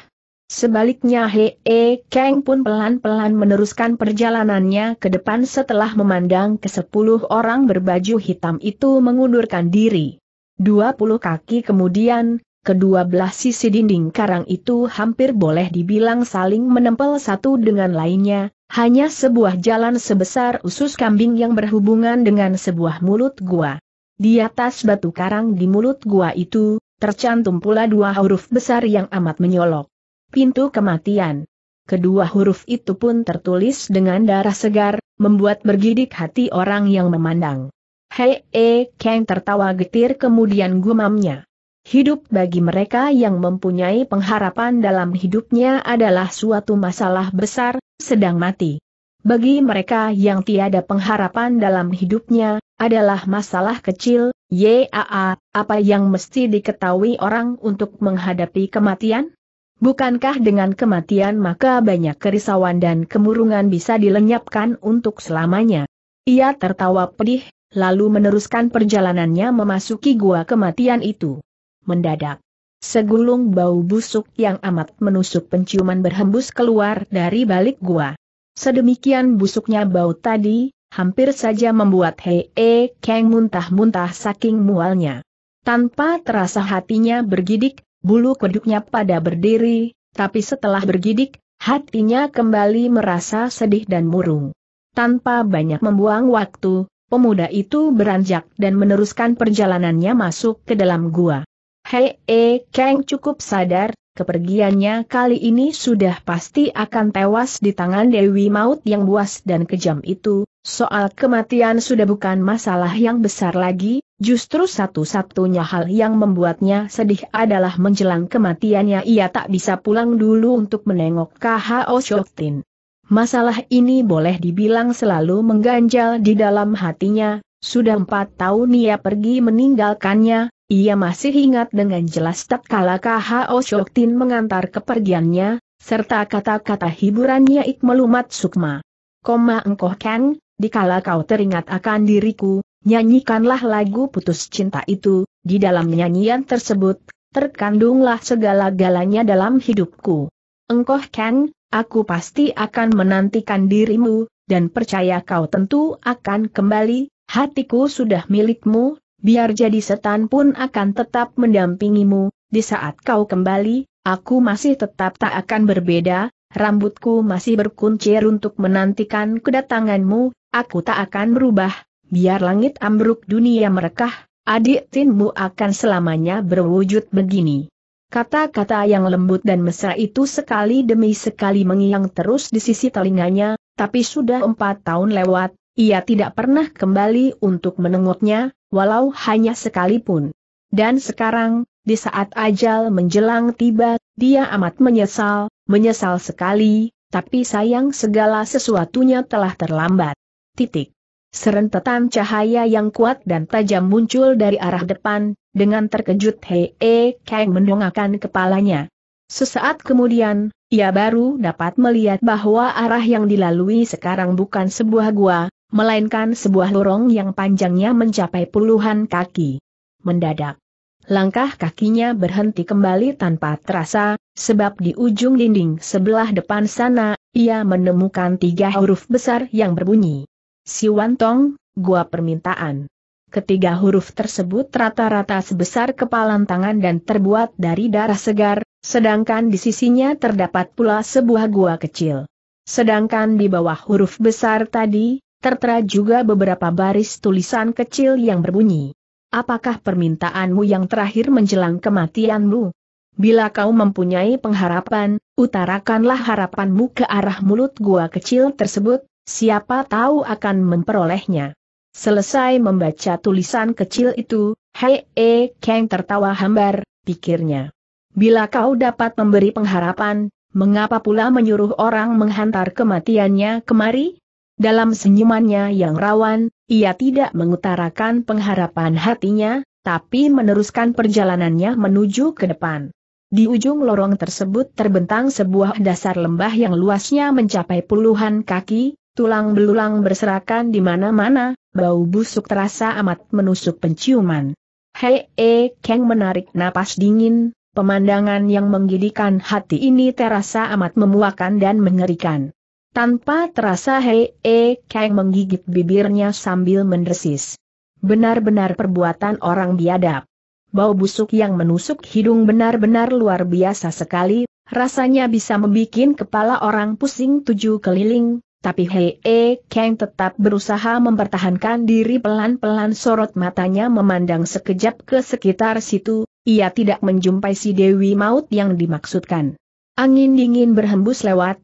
A: Sebaliknya Hee Kang pun pelan-pelan meneruskan perjalanannya ke depan setelah memandang kesepuluh orang berbaju hitam itu mengundurkan diri. Dua puluh kaki kemudian, kedua belah sisi dinding karang itu hampir boleh dibilang saling menempel satu dengan lainnya, hanya sebuah jalan sebesar usus kambing yang berhubungan dengan sebuah mulut gua. Di atas batu karang di mulut gua itu, tercantum pula dua huruf besar yang amat menyolok. Pintu kematian. Kedua huruf itu pun tertulis dengan darah segar, membuat bergidik hati orang yang memandang. Hei, -e, Kang tertawa getir kemudian gumamnya. Hidup bagi mereka yang mempunyai pengharapan dalam hidupnya adalah suatu masalah besar, sedang mati. Bagi mereka yang tiada pengharapan dalam hidupnya, adalah masalah kecil, yaa, apa yang mesti diketahui orang untuk menghadapi kematian? Bukankah dengan kematian maka banyak kerisauan dan kemurungan bisa dilenyapkan untuk selamanya? Ia tertawa pedih, lalu meneruskan perjalanannya memasuki gua kematian itu mendadak. Segulung bau busuk yang amat menusuk penciuman berhembus keluar dari balik gua. Sedemikian busuknya bau tadi, hampir saja membuat Hei -e Kang muntah-muntah saking mualnya. Tanpa terasa hatinya bergidik, bulu keduknya pada berdiri, tapi setelah bergidik, hatinya kembali merasa sedih dan murung. Tanpa banyak membuang waktu, pemuda itu beranjak dan meneruskan perjalanannya masuk ke dalam gua. Hei E Kang cukup sadar, kepergiannya kali ini sudah pasti akan tewas di tangan Dewi Maut yang buas dan kejam itu, soal kematian sudah bukan masalah yang besar lagi, justru satu-satunya hal yang membuatnya sedih adalah menjelang kematiannya ia tak bisa pulang dulu untuk menengok KHO Shoktin. Masalah ini boleh dibilang selalu mengganjal di dalam hatinya, sudah empat tahun ia pergi meninggalkannya, ia masih ingat dengan jelas tatkala KHO Shoktin mengantar kepergiannya, serta kata-kata hiburannya Ikmelumat Sukma. Koma engkoh kan, dikala kau teringat akan diriku, nyanyikanlah lagu putus cinta itu, di dalam nyanyian tersebut, terkandunglah segala-galanya dalam hidupku. Engkoh kan, aku pasti akan menantikan dirimu, dan percaya kau tentu akan kembali, hatiku sudah milikmu, biar jadi setan pun akan tetap mendampingimu, di saat kau kembali, aku masih tetap tak akan berbeda, rambutku masih berkuncir untuk menantikan kedatanganmu, aku tak akan berubah, biar langit ambruk dunia merekah, adik tinmu akan selamanya berwujud begini. Kata-kata yang lembut dan mesra itu sekali demi sekali mengiang terus di sisi telinganya, tapi sudah empat tahun lewat, ia tidak pernah kembali untuk menengoknya, walau hanya sekalipun. Dan sekarang, di saat ajal menjelang tiba, dia amat menyesal, menyesal sekali, tapi sayang segala sesuatunya telah terlambat. Titik. Serentetan cahaya yang kuat dan tajam muncul dari arah depan, dengan terkejut Hee Kang mendongakkan kepalanya. Sesaat kemudian, ia baru dapat melihat bahwa arah yang dilalui sekarang bukan sebuah gua, melainkan sebuah lorong yang panjangnya mencapai puluhan kaki. Mendadak, langkah kakinya berhenti kembali tanpa terasa, sebab di ujung dinding sebelah depan sana, ia menemukan tiga huruf besar yang berbunyi. Siwantong, Gua Permintaan. Ketiga huruf tersebut rata-rata sebesar kepalan tangan dan terbuat dari darah segar, sedangkan di sisinya terdapat pula sebuah gua kecil. Sedangkan di bawah huruf besar tadi, tertera juga beberapa baris tulisan kecil yang berbunyi. Apakah permintaanmu yang terakhir menjelang kematianmu? Bila kau mempunyai pengharapan, utarakanlah harapanmu ke arah mulut gua kecil tersebut, siapa tahu akan memperolehnya. Selesai membaca tulisan kecil itu, Hei E Kang tertawa hambar, pikirnya. Bila kau dapat memberi pengharapan, mengapa pula menyuruh orang menghantar kematiannya kemari? Dalam senyumannya yang rawan, ia tidak mengutarakan pengharapan hatinya, tapi meneruskan perjalanannya menuju ke depan. Di ujung lorong tersebut terbentang sebuah dasar lembah yang luasnya mencapai puluhan kaki, tulang belulang berserakan di mana-mana, bau busuk terasa amat menusuk penciuman. Hei, e, Kang menarik napas dingin, pemandangan yang menggidikan hati ini terasa amat memuakan dan mengerikan. Tanpa terasa Hei E Kang menggigit bibirnya sambil mendesis. Benar-benar perbuatan orang biadab. Bau busuk yang menusuk hidung benar-benar luar biasa sekali, rasanya bisa membuat kepala orang pusing tujuh keliling, tapi Hei E Kang tetap berusaha mempertahankan diri pelan-pelan sorot matanya memandang sekejap ke sekitar situ, ia tidak menjumpai si Dewi Maut yang dimaksudkan. Angin dingin berhembus lewat,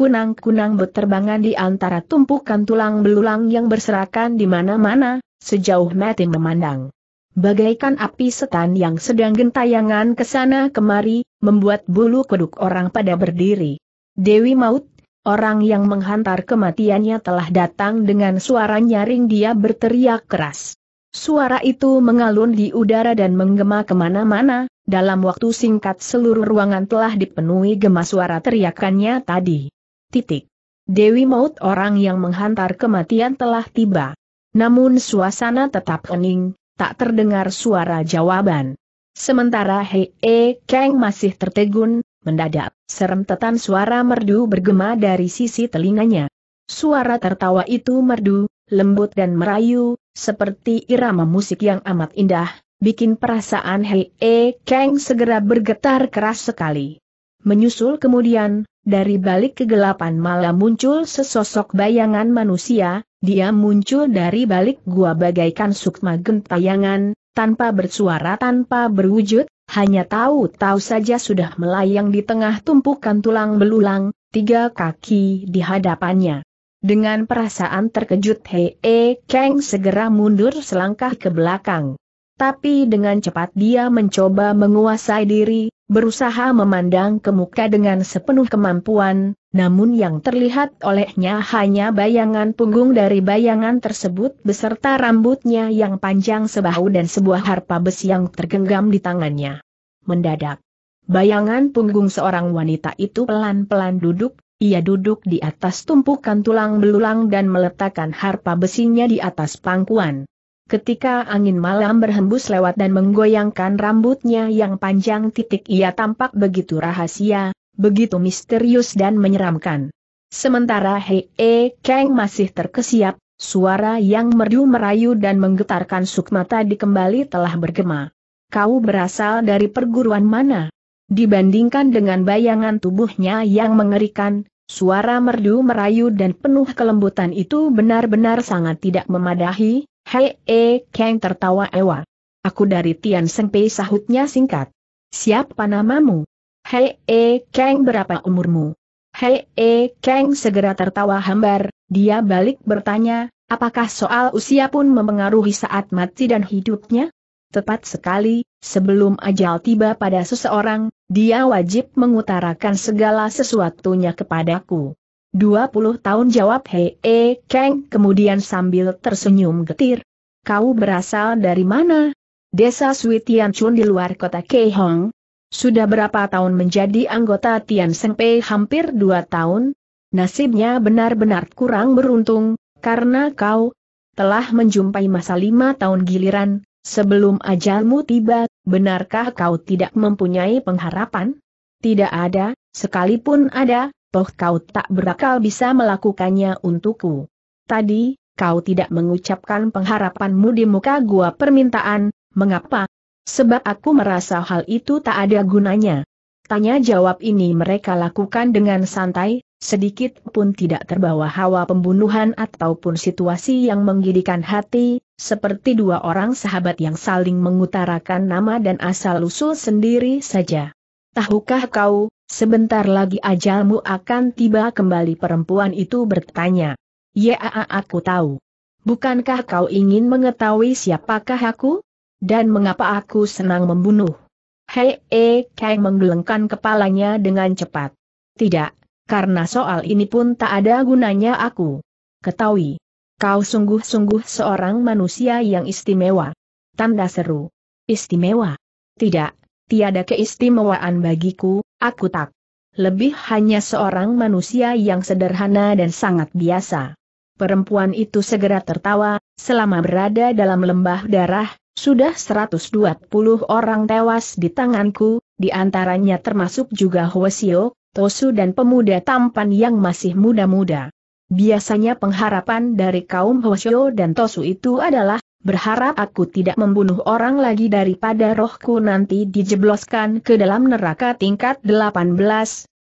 A: kunang-kunang berterbangan di antara tumpukan tulang belulang yang berserakan di mana-mana, sejauh mati memandang. Bagaikan api setan yang sedang gentayangan ke sana kemari, membuat bulu kuduk orang pada berdiri. Dewi Maut, orang yang menghantar kematiannya telah datang dengan suara nyaring dia berteriak keras. Suara itu mengalun di udara dan menggema kemana-mana, dalam waktu singkat seluruh ruangan telah dipenuhi gema suara teriakannya tadi. Titik. Dewi maut orang yang menghantar kematian telah tiba. Namun suasana tetap hening, tak terdengar suara jawaban. Sementara Hei -e Kang masih tertegun, mendadak, serem tetan suara merdu bergema dari sisi telinganya. Suara tertawa itu merdu, lembut dan merayu, seperti irama musik yang amat indah, bikin perasaan Hei -e Kang segera bergetar keras sekali. Menyusul kemudian, dari balik kegelapan malam muncul sesosok bayangan manusia, dia muncul dari balik gua bagaikan sukma gentayangan, tanpa bersuara tanpa berwujud, hanya tahu-tahu saja sudah melayang di tengah tumpukan tulang belulang, tiga kaki di hadapannya. Dengan perasaan terkejut Hee Kang segera mundur selangkah ke belakang. Tapi dengan cepat dia mencoba menguasai diri, berusaha memandang ke muka dengan sepenuh kemampuan, namun yang terlihat olehnya hanya bayangan punggung dari bayangan tersebut beserta rambutnya yang panjang sebahu dan sebuah harpa besi yang tergenggam di tangannya. Mendadak, bayangan punggung seorang wanita itu pelan-pelan duduk, ia duduk di atas tumpukan tulang belulang dan meletakkan harpa besinya di atas pangkuan. Ketika angin malam berhembus lewat dan menggoyangkan rambutnya yang panjang titik ia tampak begitu rahasia, begitu misterius dan menyeramkan. Sementara Hei e Kang masih terkesiap, suara yang merdu merayu dan menggetarkan sukma tadi kembali telah bergema. Kau berasal dari perguruan mana? Dibandingkan dengan bayangan tubuhnya yang mengerikan, suara merdu merayu dan penuh kelembutan itu benar-benar sangat tidak memadahi, Hei E Kang tertawa ewa. Aku dari Tian Sengpei sahutnya singkat. Siapa namamu? Hei E Kang berapa umurmu? Hei E Kang segera tertawa hambar, dia balik bertanya, apakah soal usia pun mempengaruhi saat mati dan hidupnya? Tepat sekali, sebelum ajal tiba pada seseorang, dia wajib mengutarakan segala sesuatunya kepadaku. 20 tahun jawab Hei e, Kang kemudian sambil tersenyum getir. Kau berasal dari mana? Desa Sui Tian Chun di luar kota Keihong. Sudah berapa tahun menjadi anggota Tian Pei hampir dua tahun? Nasibnya benar-benar kurang beruntung, karena kau telah menjumpai masa lima tahun giliran, sebelum ajalmu tiba, benarkah kau tidak mempunyai pengharapan? Tidak ada, sekalipun ada, toh kau tak berakal bisa melakukannya untukku. Tadi, kau tidak mengucapkan pengharapanmu di muka gua permintaan, mengapa? Sebab aku merasa hal itu tak ada gunanya. Tanya jawab ini mereka lakukan dengan santai, sedikit pun tidak terbawa hawa pembunuhan ataupun situasi yang menggidikan hati, seperti dua orang sahabat yang saling mengutarakan nama dan asal-usul sendiri saja. Tahukah kau, Sebentar lagi ajalmu akan tiba kembali perempuan itu bertanya. Ya aku tahu. Bukankah kau ingin mengetahui siapakah aku? Dan mengapa aku senang membunuh? Hei, e, Kang menggelengkan kepalanya dengan cepat. Tidak, karena soal ini pun tak ada gunanya aku. Ketahui, kau sungguh-sungguh seorang manusia yang istimewa. Tanda seru. Istimewa? Tidak, tiada keistimewaan bagiku, Aku tak. Lebih hanya seorang manusia yang sederhana dan sangat biasa. Perempuan itu segera tertawa, selama berada dalam lembah darah, sudah 120 orang tewas di tanganku, di antaranya termasuk juga Hwasio, Tosu dan pemuda tampan yang masih muda-muda. Biasanya pengharapan dari kaum Hwasio dan Tosu itu adalah Berharap aku tidak membunuh orang lagi daripada rohku nanti dijebloskan ke dalam neraka tingkat 18,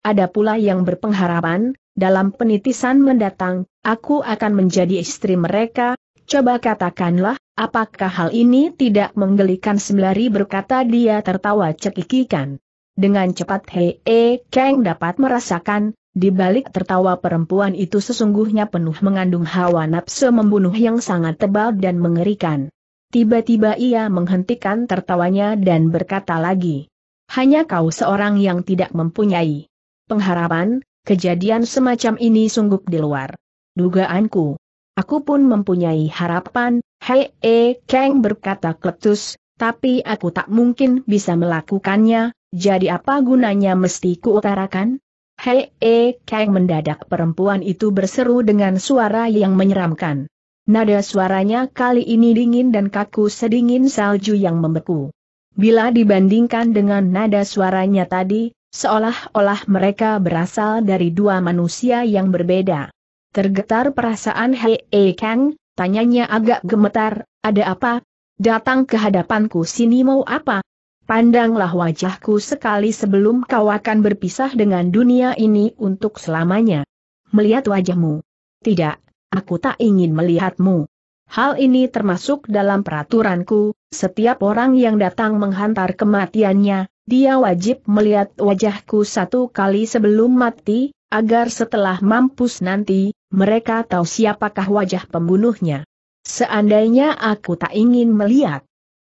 A: ada pula yang berpengharapan, dalam penitisan mendatang, aku akan menjadi istri mereka, coba katakanlah, apakah hal ini tidak menggelikan sembari berkata dia tertawa cekikikan. Dengan cepat Hei e Kang dapat merasakan, di balik tertawa perempuan itu sesungguhnya penuh mengandung hawa nafsu membunuh yang sangat tebal dan mengerikan. Tiba-tiba ia menghentikan tertawanya dan berkata lagi. Hanya kau seorang yang tidak mempunyai pengharapan, kejadian semacam ini sungguh di luar dugaanku. Aku pun mempunyai harapan, hei e Kang berkata kletus, tapi aku tak mungkin bisa melakukannya, jadi apa gunanya mesti kuutarakan? Hei, eh, Kang mendadak perempuan itu berseru dengan suara yang menyeramkan. Nada suaranya kali ini dingin dan kaku sedingin salju yang membeku. Bila dibandingkan dengan nada suaranya tadi, seolah-olah mereka berasal dari dua manusia yang berbeda. Tergetar perasaan Hei eh, Kang, tanyanya agak gemetar, ada apa? Datang ke hadapanku sini mau apa? pandanglah wajahku sekali sebelum kau akan berpisah dengan dunia ini untuk selamanya. Melihat wajahmu. Tidak, aku tak ingin melihatmu. Hal ini termasuk dalam peraturanku, setiap orang yang datang menghantar kematiannya, dia wajib melihat wajahku satu kali sebelum mati, agar setelah mampus nanti, mereka tahu siapakah wajah pembunuhnya. Seandainya aku tak ingin melihat,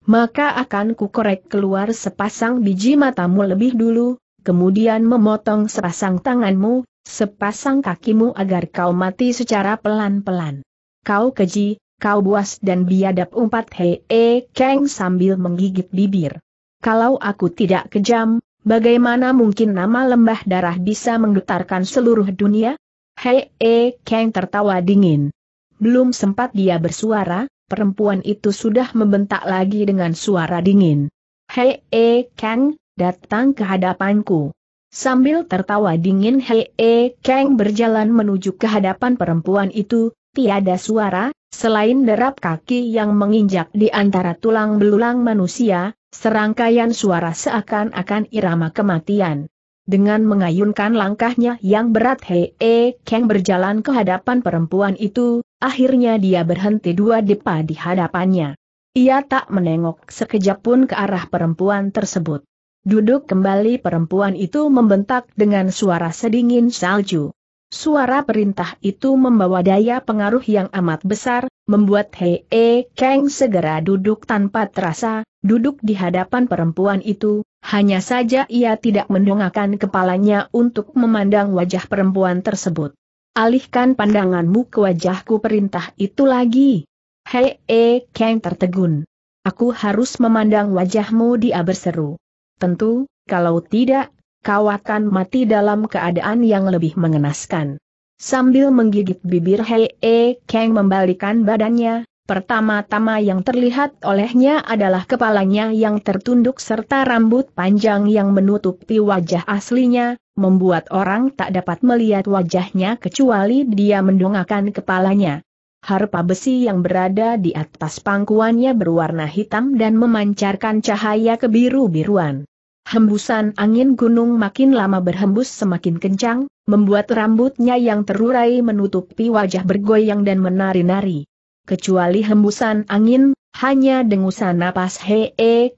A: maka akan kukorek keluar sepasang biji matamu lebih dulu, kemudian memotong sepasang tanganmu, sepasang kakimu agar kau mati secara pelan-pelan. Kau keji, kau buas dan biadab umpat hee keng sambil menggigit bibir. Kalau aku tidak kejam, bagaimana mungkin nama lembah darah bisa menggetarkan seluruh dunia? Hei, Hee keng tertawa dingin. Belum sempat dia bersuara, perempuan itu sudah membentak lagi dengan suara dingin. Hei, e, Kang, datang ke hadapanku. Sambil tertawa dingin Hei E Kang berjalan menuju ke hadapan perempuan itu, tiada suara, selain derap kaki yang menginjak di antara tulang belulang manusia, serangkaian suara seakan-akan irama kematian. Dengan mengayunkan langkahnya yang berat He e Kang berjalan ke hadapan perempuan itu, akhirnya dia berhenti dua depa di hadapannya. Ia tak menengok sekejap pun ke arah perempuan tersebut. Duduk kembali perempuan itu membentak dengan suara sedingin salju. Suara perintah itu membawa daya pengaruh yang amat besar, membuat He e Kang segera duduk tanpa terasa, duduk di hadapan perempuan itu, hanya saja ia tidak mendongakkan kepalanya untuk memandang wajah perempuan tersebut. Alihkan pandanganmu ke wajahku perintah itu lagi. Hei, e, Kang tertegun. Aku harus memandang wajahmu dia berseru. Tentu, kalau tidak, kau akan mati dalam keadaan yang lebih mengenaskan. Sambil menggigit bibir Hei E Kang membalikan badannya, Pertama-tama yang terlihat olehnya adalah kepalanya yang tertunduk serta rambut panjang yang menutupi wajah aslinya, membuat orang tak dapat melihat wajahnya kecuali dia mendongakkan kepalanya. Harpa besi yang berada di atas pangkuannya berwarna hitam dan memancarkan cahaya kebiru-biruan. Hembusan angin gunung makin lama berhembus semakin kencang, membuat rambutnya yang terurai menutupi wajah bergoyang dan menari-nari kecuali hembusan angin, hanya dengusan napas Hee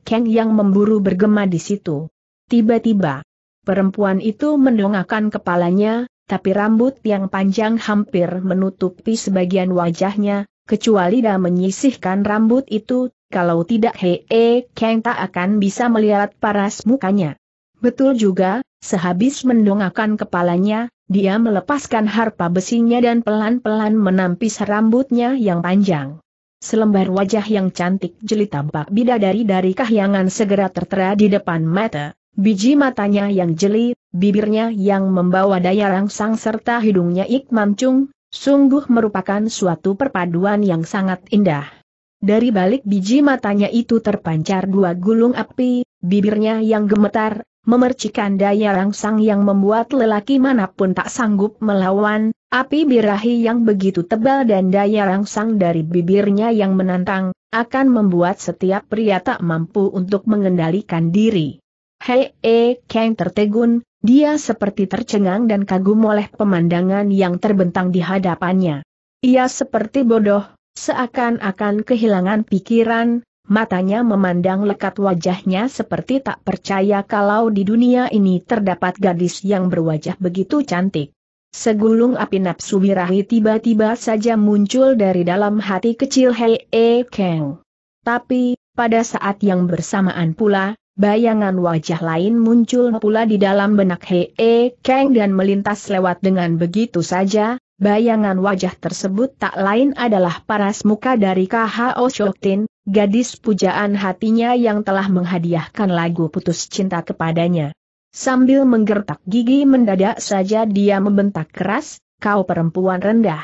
A: Kang yang memburu bergema di situ. Tiba-tiba, perempuan itu mendongakkan kepalanya, tapi rambut yang panjang hampir menutupi sebagian wajahnya, kecuali dia menyisihkan rambut itu, kalau tidak Hee Kang tak akan bisa melihat paras mukanya. Betul juga, sehabis mendongakkan kepalanya, dia melepaskan harpa besinya dan pelan-pelan menampis rambutnya yang panjang. Selembar wajah yang cantik jeli tampak bidadari dari kahyangan segera tertera di depan mata, biji matanya yang jeli, bibirnya yang membawa daya rangsang serta hidungnya ikmancung, sungguh merupakan suatu perpaduan yang sangat indah. Dari balik biji matanya itu terpancar dua gulung api, bibirnya yang gemetar, memercikan daya rangsang yang membuat lelaki manapun tak sanggup melawan, api birahi yang begitu tebal dan daya rangsang dari bibirnya yang menantang, akan membuat setiap pria tak mampu untuk mengendalikan diri. Hei, e, Kang tertegun, dia seperti tercengang dan kagum oleh pemandangan yang terbentang di hadapannya. Ia seperti bodoh, seakan-akan kehilangan pikiran, matanya memandang lekat wajahnya seperti tak percaya kalau di dunia ini terdapat gadis yang berwajah begitu cantik. Segulung api nafsu birahi tiba-tiba saja muncul dari dalam hati kecil Hei E Kang. Tapi, pada saat yang bersamaan pula, bayangan wajah lain muncul pula di dalam benak Hei E Kang dan melintas lewat dengan begitu saja, Bayangan wajah tersebut tak lain adalah paras muka dari K.H.O. Shotin, gadis pujaan hatinya yang telah menghadiahkan lagu putus cinta kepadanya. Sambil menggertak gigi mendadak saja dia membentak keras, kau perempuan rendah.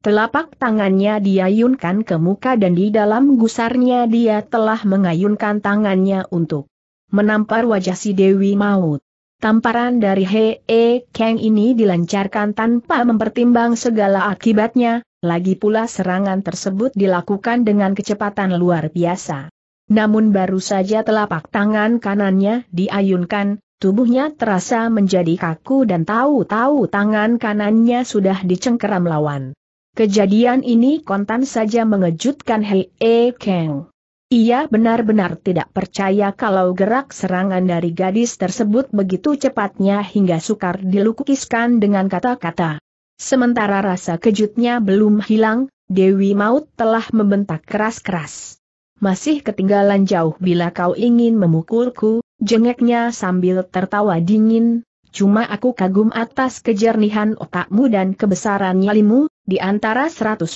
A: Telapak tangannya diayunkan ke muka dan di dalam gusarnya dia telah mengayunkan tangannya untuk menampar wajah si Dewi Maut. Tamparan dari Hee Kang ini dilancarkan tanpa mempertimbang segala akibatnya, lagi pula serangan tersebut dilakukan dengan kecepatan luar biasa. Namun baru saja telapak tangan kanannya diayunkan, tubuhnya terasa menjadi kaku dan tahu-tahu tangan kanannya sudah dicengkeram lawan. Kejadian ini kontan saja mengejutkan Hee Kang. Ia benar-benar tidak percaya kalau gerak serangan dari gadis tersebut begitu cepatnya hingga sukar dilukiskan dengan kata-kata. Sementara rasa kejutnya belum hilang, Dewi Maut telah membentak keras-keras. Masih ketinggalan jauh bila kau ingin memukulku, jengeknya sambil tertawa dingin, cuma aku kagum atas kejernihan otakmu dan kebesaran nyalimu, di antara 120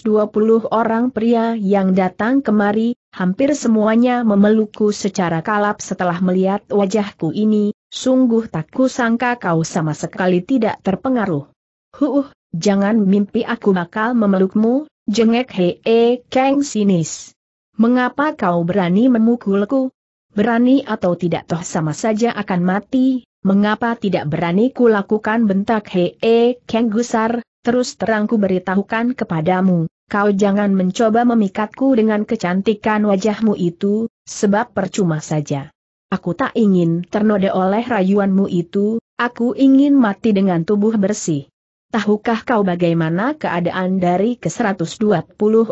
A: orang pria yang datang kemari, Hampir semuanya memelukku secara kalap setelah melihat wajahku ini, sungguh tak kusangka kau sama sekali tidak terpengaruh. Huh, jangan mimpi aku bakal memelukmu, jengek hee keng sinis. Mengapa kau berani memukulku? Berani atau tidak toh sama saja akan mati, mengapa tidak berani kulakukan bentak hee keng gusar, terus terangku beritahukan kepadamu, kau jangan mencoba memikatku dengan kecantikan wajahmu itu, sebab percuma saja. Aku tak ingin ternoda oleh rayuanmu itu, aku ingin mati dengan tubuh bersih. Tahukah kau bagaimana keadaan dari ke-120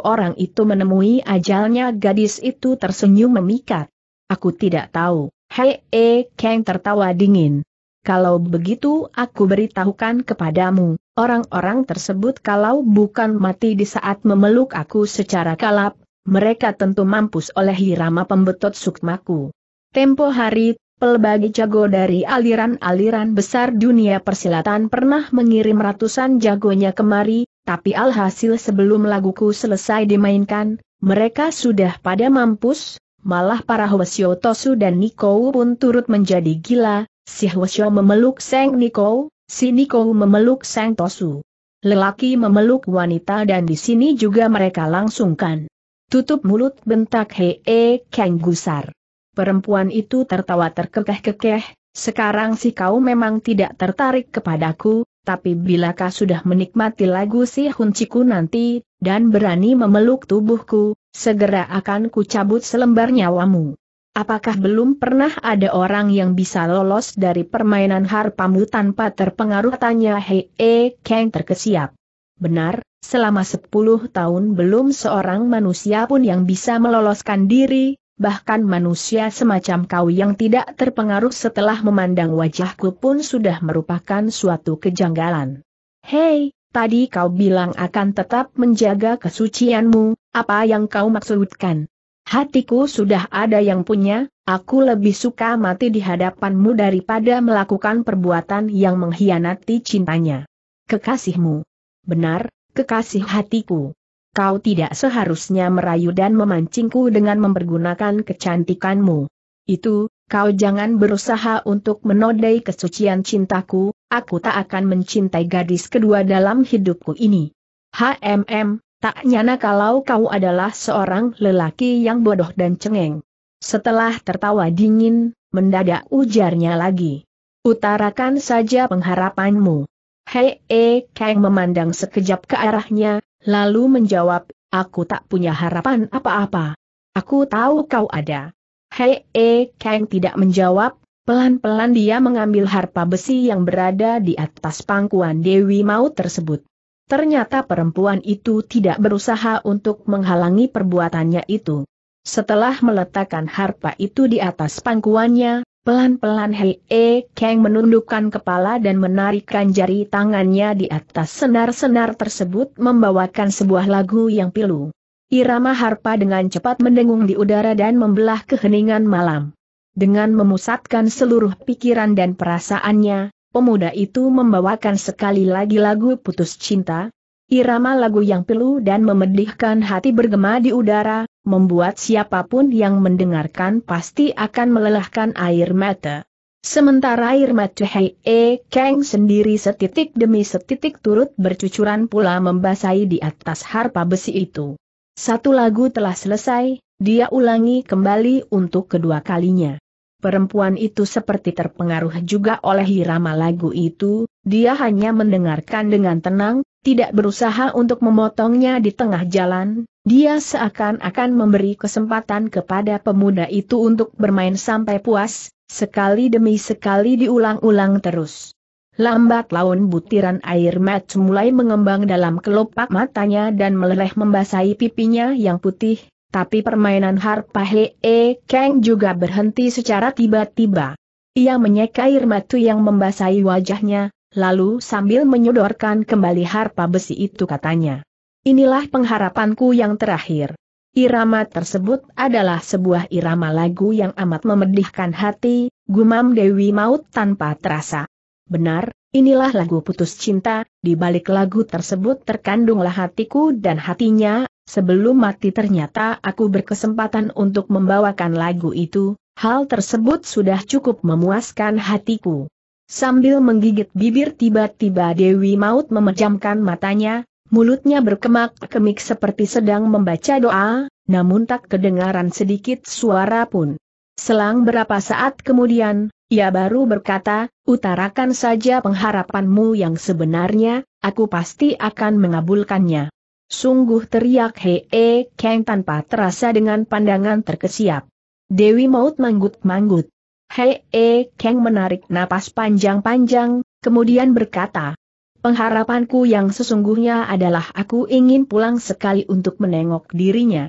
A: orang itu menemui ajalnya gadis itu tersenyum memikat? Aku tidak tahu. Hei, eh, Kang tertawa dingin. Kalau begitu aku beritahukan kepadamu, Orang-orang tersebut kalau bukan mati di saat memeluk aku secara kalap, mereka tentu mampus oleh Hirama pembetot sukmaku. Tempo hari, pelbagai jago dari aliran-aliran besar dunia persilatan pernah mengirim ratusan jagonya kemari, tapi alhasil sebelum laguku selesai dimainkan, mereka sudah pada mampus, malah para Hwasyo Tosu dan Nikou pun turut menjadi gila, si Hwasyo memeluk Seng Nikou, Si Niko memeluk Sang Tosu. Lelaki memeluk wanita dan di sini juga mereka langsungkan. Tutup mulut bentak Hee keng Gusar. Perempuan itu tertawa terkekeh-kekeh, sekarang si kau memang tidak tertarik kepadaku, tapi bila kau sudah menikmati lagu si hunciku nanti, dan berani memeluk tubuhku, segera akan kucabut selembar nyawamu. Apakah belum pernah ada orang yang bisa lolos dari permainan harpamu tanpa terpengaruh? Tanya Hei e Kang terkesiap. Benar, selama 10 tahun belum seorang manusia pun yang bisa meloloskan diri, bahkan manusia semacam kau yang tidak terpengaruh setelah memandang wajahku pun sudah merupakan suatu kejanggalan. Hei, tadi kau bilang akan tetap menjaga kesucianmu, apa yang kau maksudkan? Hatiku sudah ada yang punya, aku lebih suka mati di hadapanmu daripada melakukan perbuatan yang mengkhianati cintanya. Kekasihmu. Benar, kekasih hatiku. Kau tidak seharusnya merayu dan memancingku dengan mempergunakan kecantikanmu. Itu, kau jangan berusaha untuk menodai kesucian cintaku, aku tak akan mencintai gadis kedua dalam hidupku ini. HMM, Tak nyana kalau kau adalah seorang lelaki yang bodoh dan cengeng. Setelah tertawa dingin, mendadak ujarnya lagi. Utarakan saja pengharapanmu. Hei E Kang memandang sekejap ke arahnya, lalu menjawab, aku tak punya harapan apa-apa. Aku tahu kau ada. Hei E Kang tidak menjawab, pelan-pelan dia mengambil harpa besi yang berada di atas pangkuan Dewi Maut tersebut. Ternyata perempuan itu tidak berusaha untuk menghalangi perbuatannya itu. Setelah meletakkan harpa itu di atas pangkuannya, pelan-pelan Hei E Kang menundukkan kepala dan menarikkan jari tangannya di atas senar-senar tersebut membawakan sebuah lagu yang pilu. Irama harpa dengan cepat mendengung di udara dan membelah keheningan malam. Dengan memusatkan seluruh pikiran dan perasaannya, pemuda itu membawakan sekali lagi lagu putus cinta, Irama lagu yang pilu dan memedihkan hati bergema di udara, membuat siapapun yang mendengarkan pasti akan melelahkan air mata. Sementara air mata Hei E Kang sendiri setitik demi setitik turut bercucuran pula membasahi di atas harpa besi itu. Satu lagu telah selesai, dia ulangi kembali untuk kedua kalinya. Perempuan itu seperti terpengaruh juga oleh irama lagu itu, dia hanya mendengarkan dengan tenang, tidak berusaha untuk memotongnya di tengah jalan, dia seakan-akan memberi kesempatan kepada pemuda itu untuk bermain sampai puas, sekali demi sekali diulang-ulang terus. Lambat laun butiran air mat mulai mengembang dalam kelopak matanya dan meleleh membasahi pipinya yang putih, tapi permainan Harpahe E. Kang juga berhenti secara tiba-tiba. Ia menyeka air matu yang membasahi wajahnya, lalu sambil menyodorkan kembali harpa besi itu katanya. Inilah pengharapanku yang terakhir. Irama tersebut adalah sebuah irama lagu yang amat memedihkan hati, gumam Dewi Maut tanpa terasa. Benar, Inilah lagu putus cinta, di balik lagu tersebut terkandunglah hatiku dan hatinya, sebelum mati ternyata aku berkesempatan untuk membawakan lagu itu, hal tersebut sudah cukup memuaskan hatiku. Sambil menggigit bibir tiba-tiba Dewi Maut memejamkan matanya, mulutnya berkemak-kemik seperti sedang membaca doa, namun tak kedengaran sedikit suara pun. Selang berapa saat kemudian, ia baru berkata, utarakan saja pengharapanmu yang sebenarnya, aku pasti akan mengabulkannya. Sungguh teriak Hee Kang tanpa terasa dengan pandangan terkesiap. Dewi Maut manggut-manggut. Hee Kang menarik napas panjang-panjang, kemudian berkata, Pengharapanku yang sesungguhnya adalah aku ingin pulang sekali untuk menengok dirinya.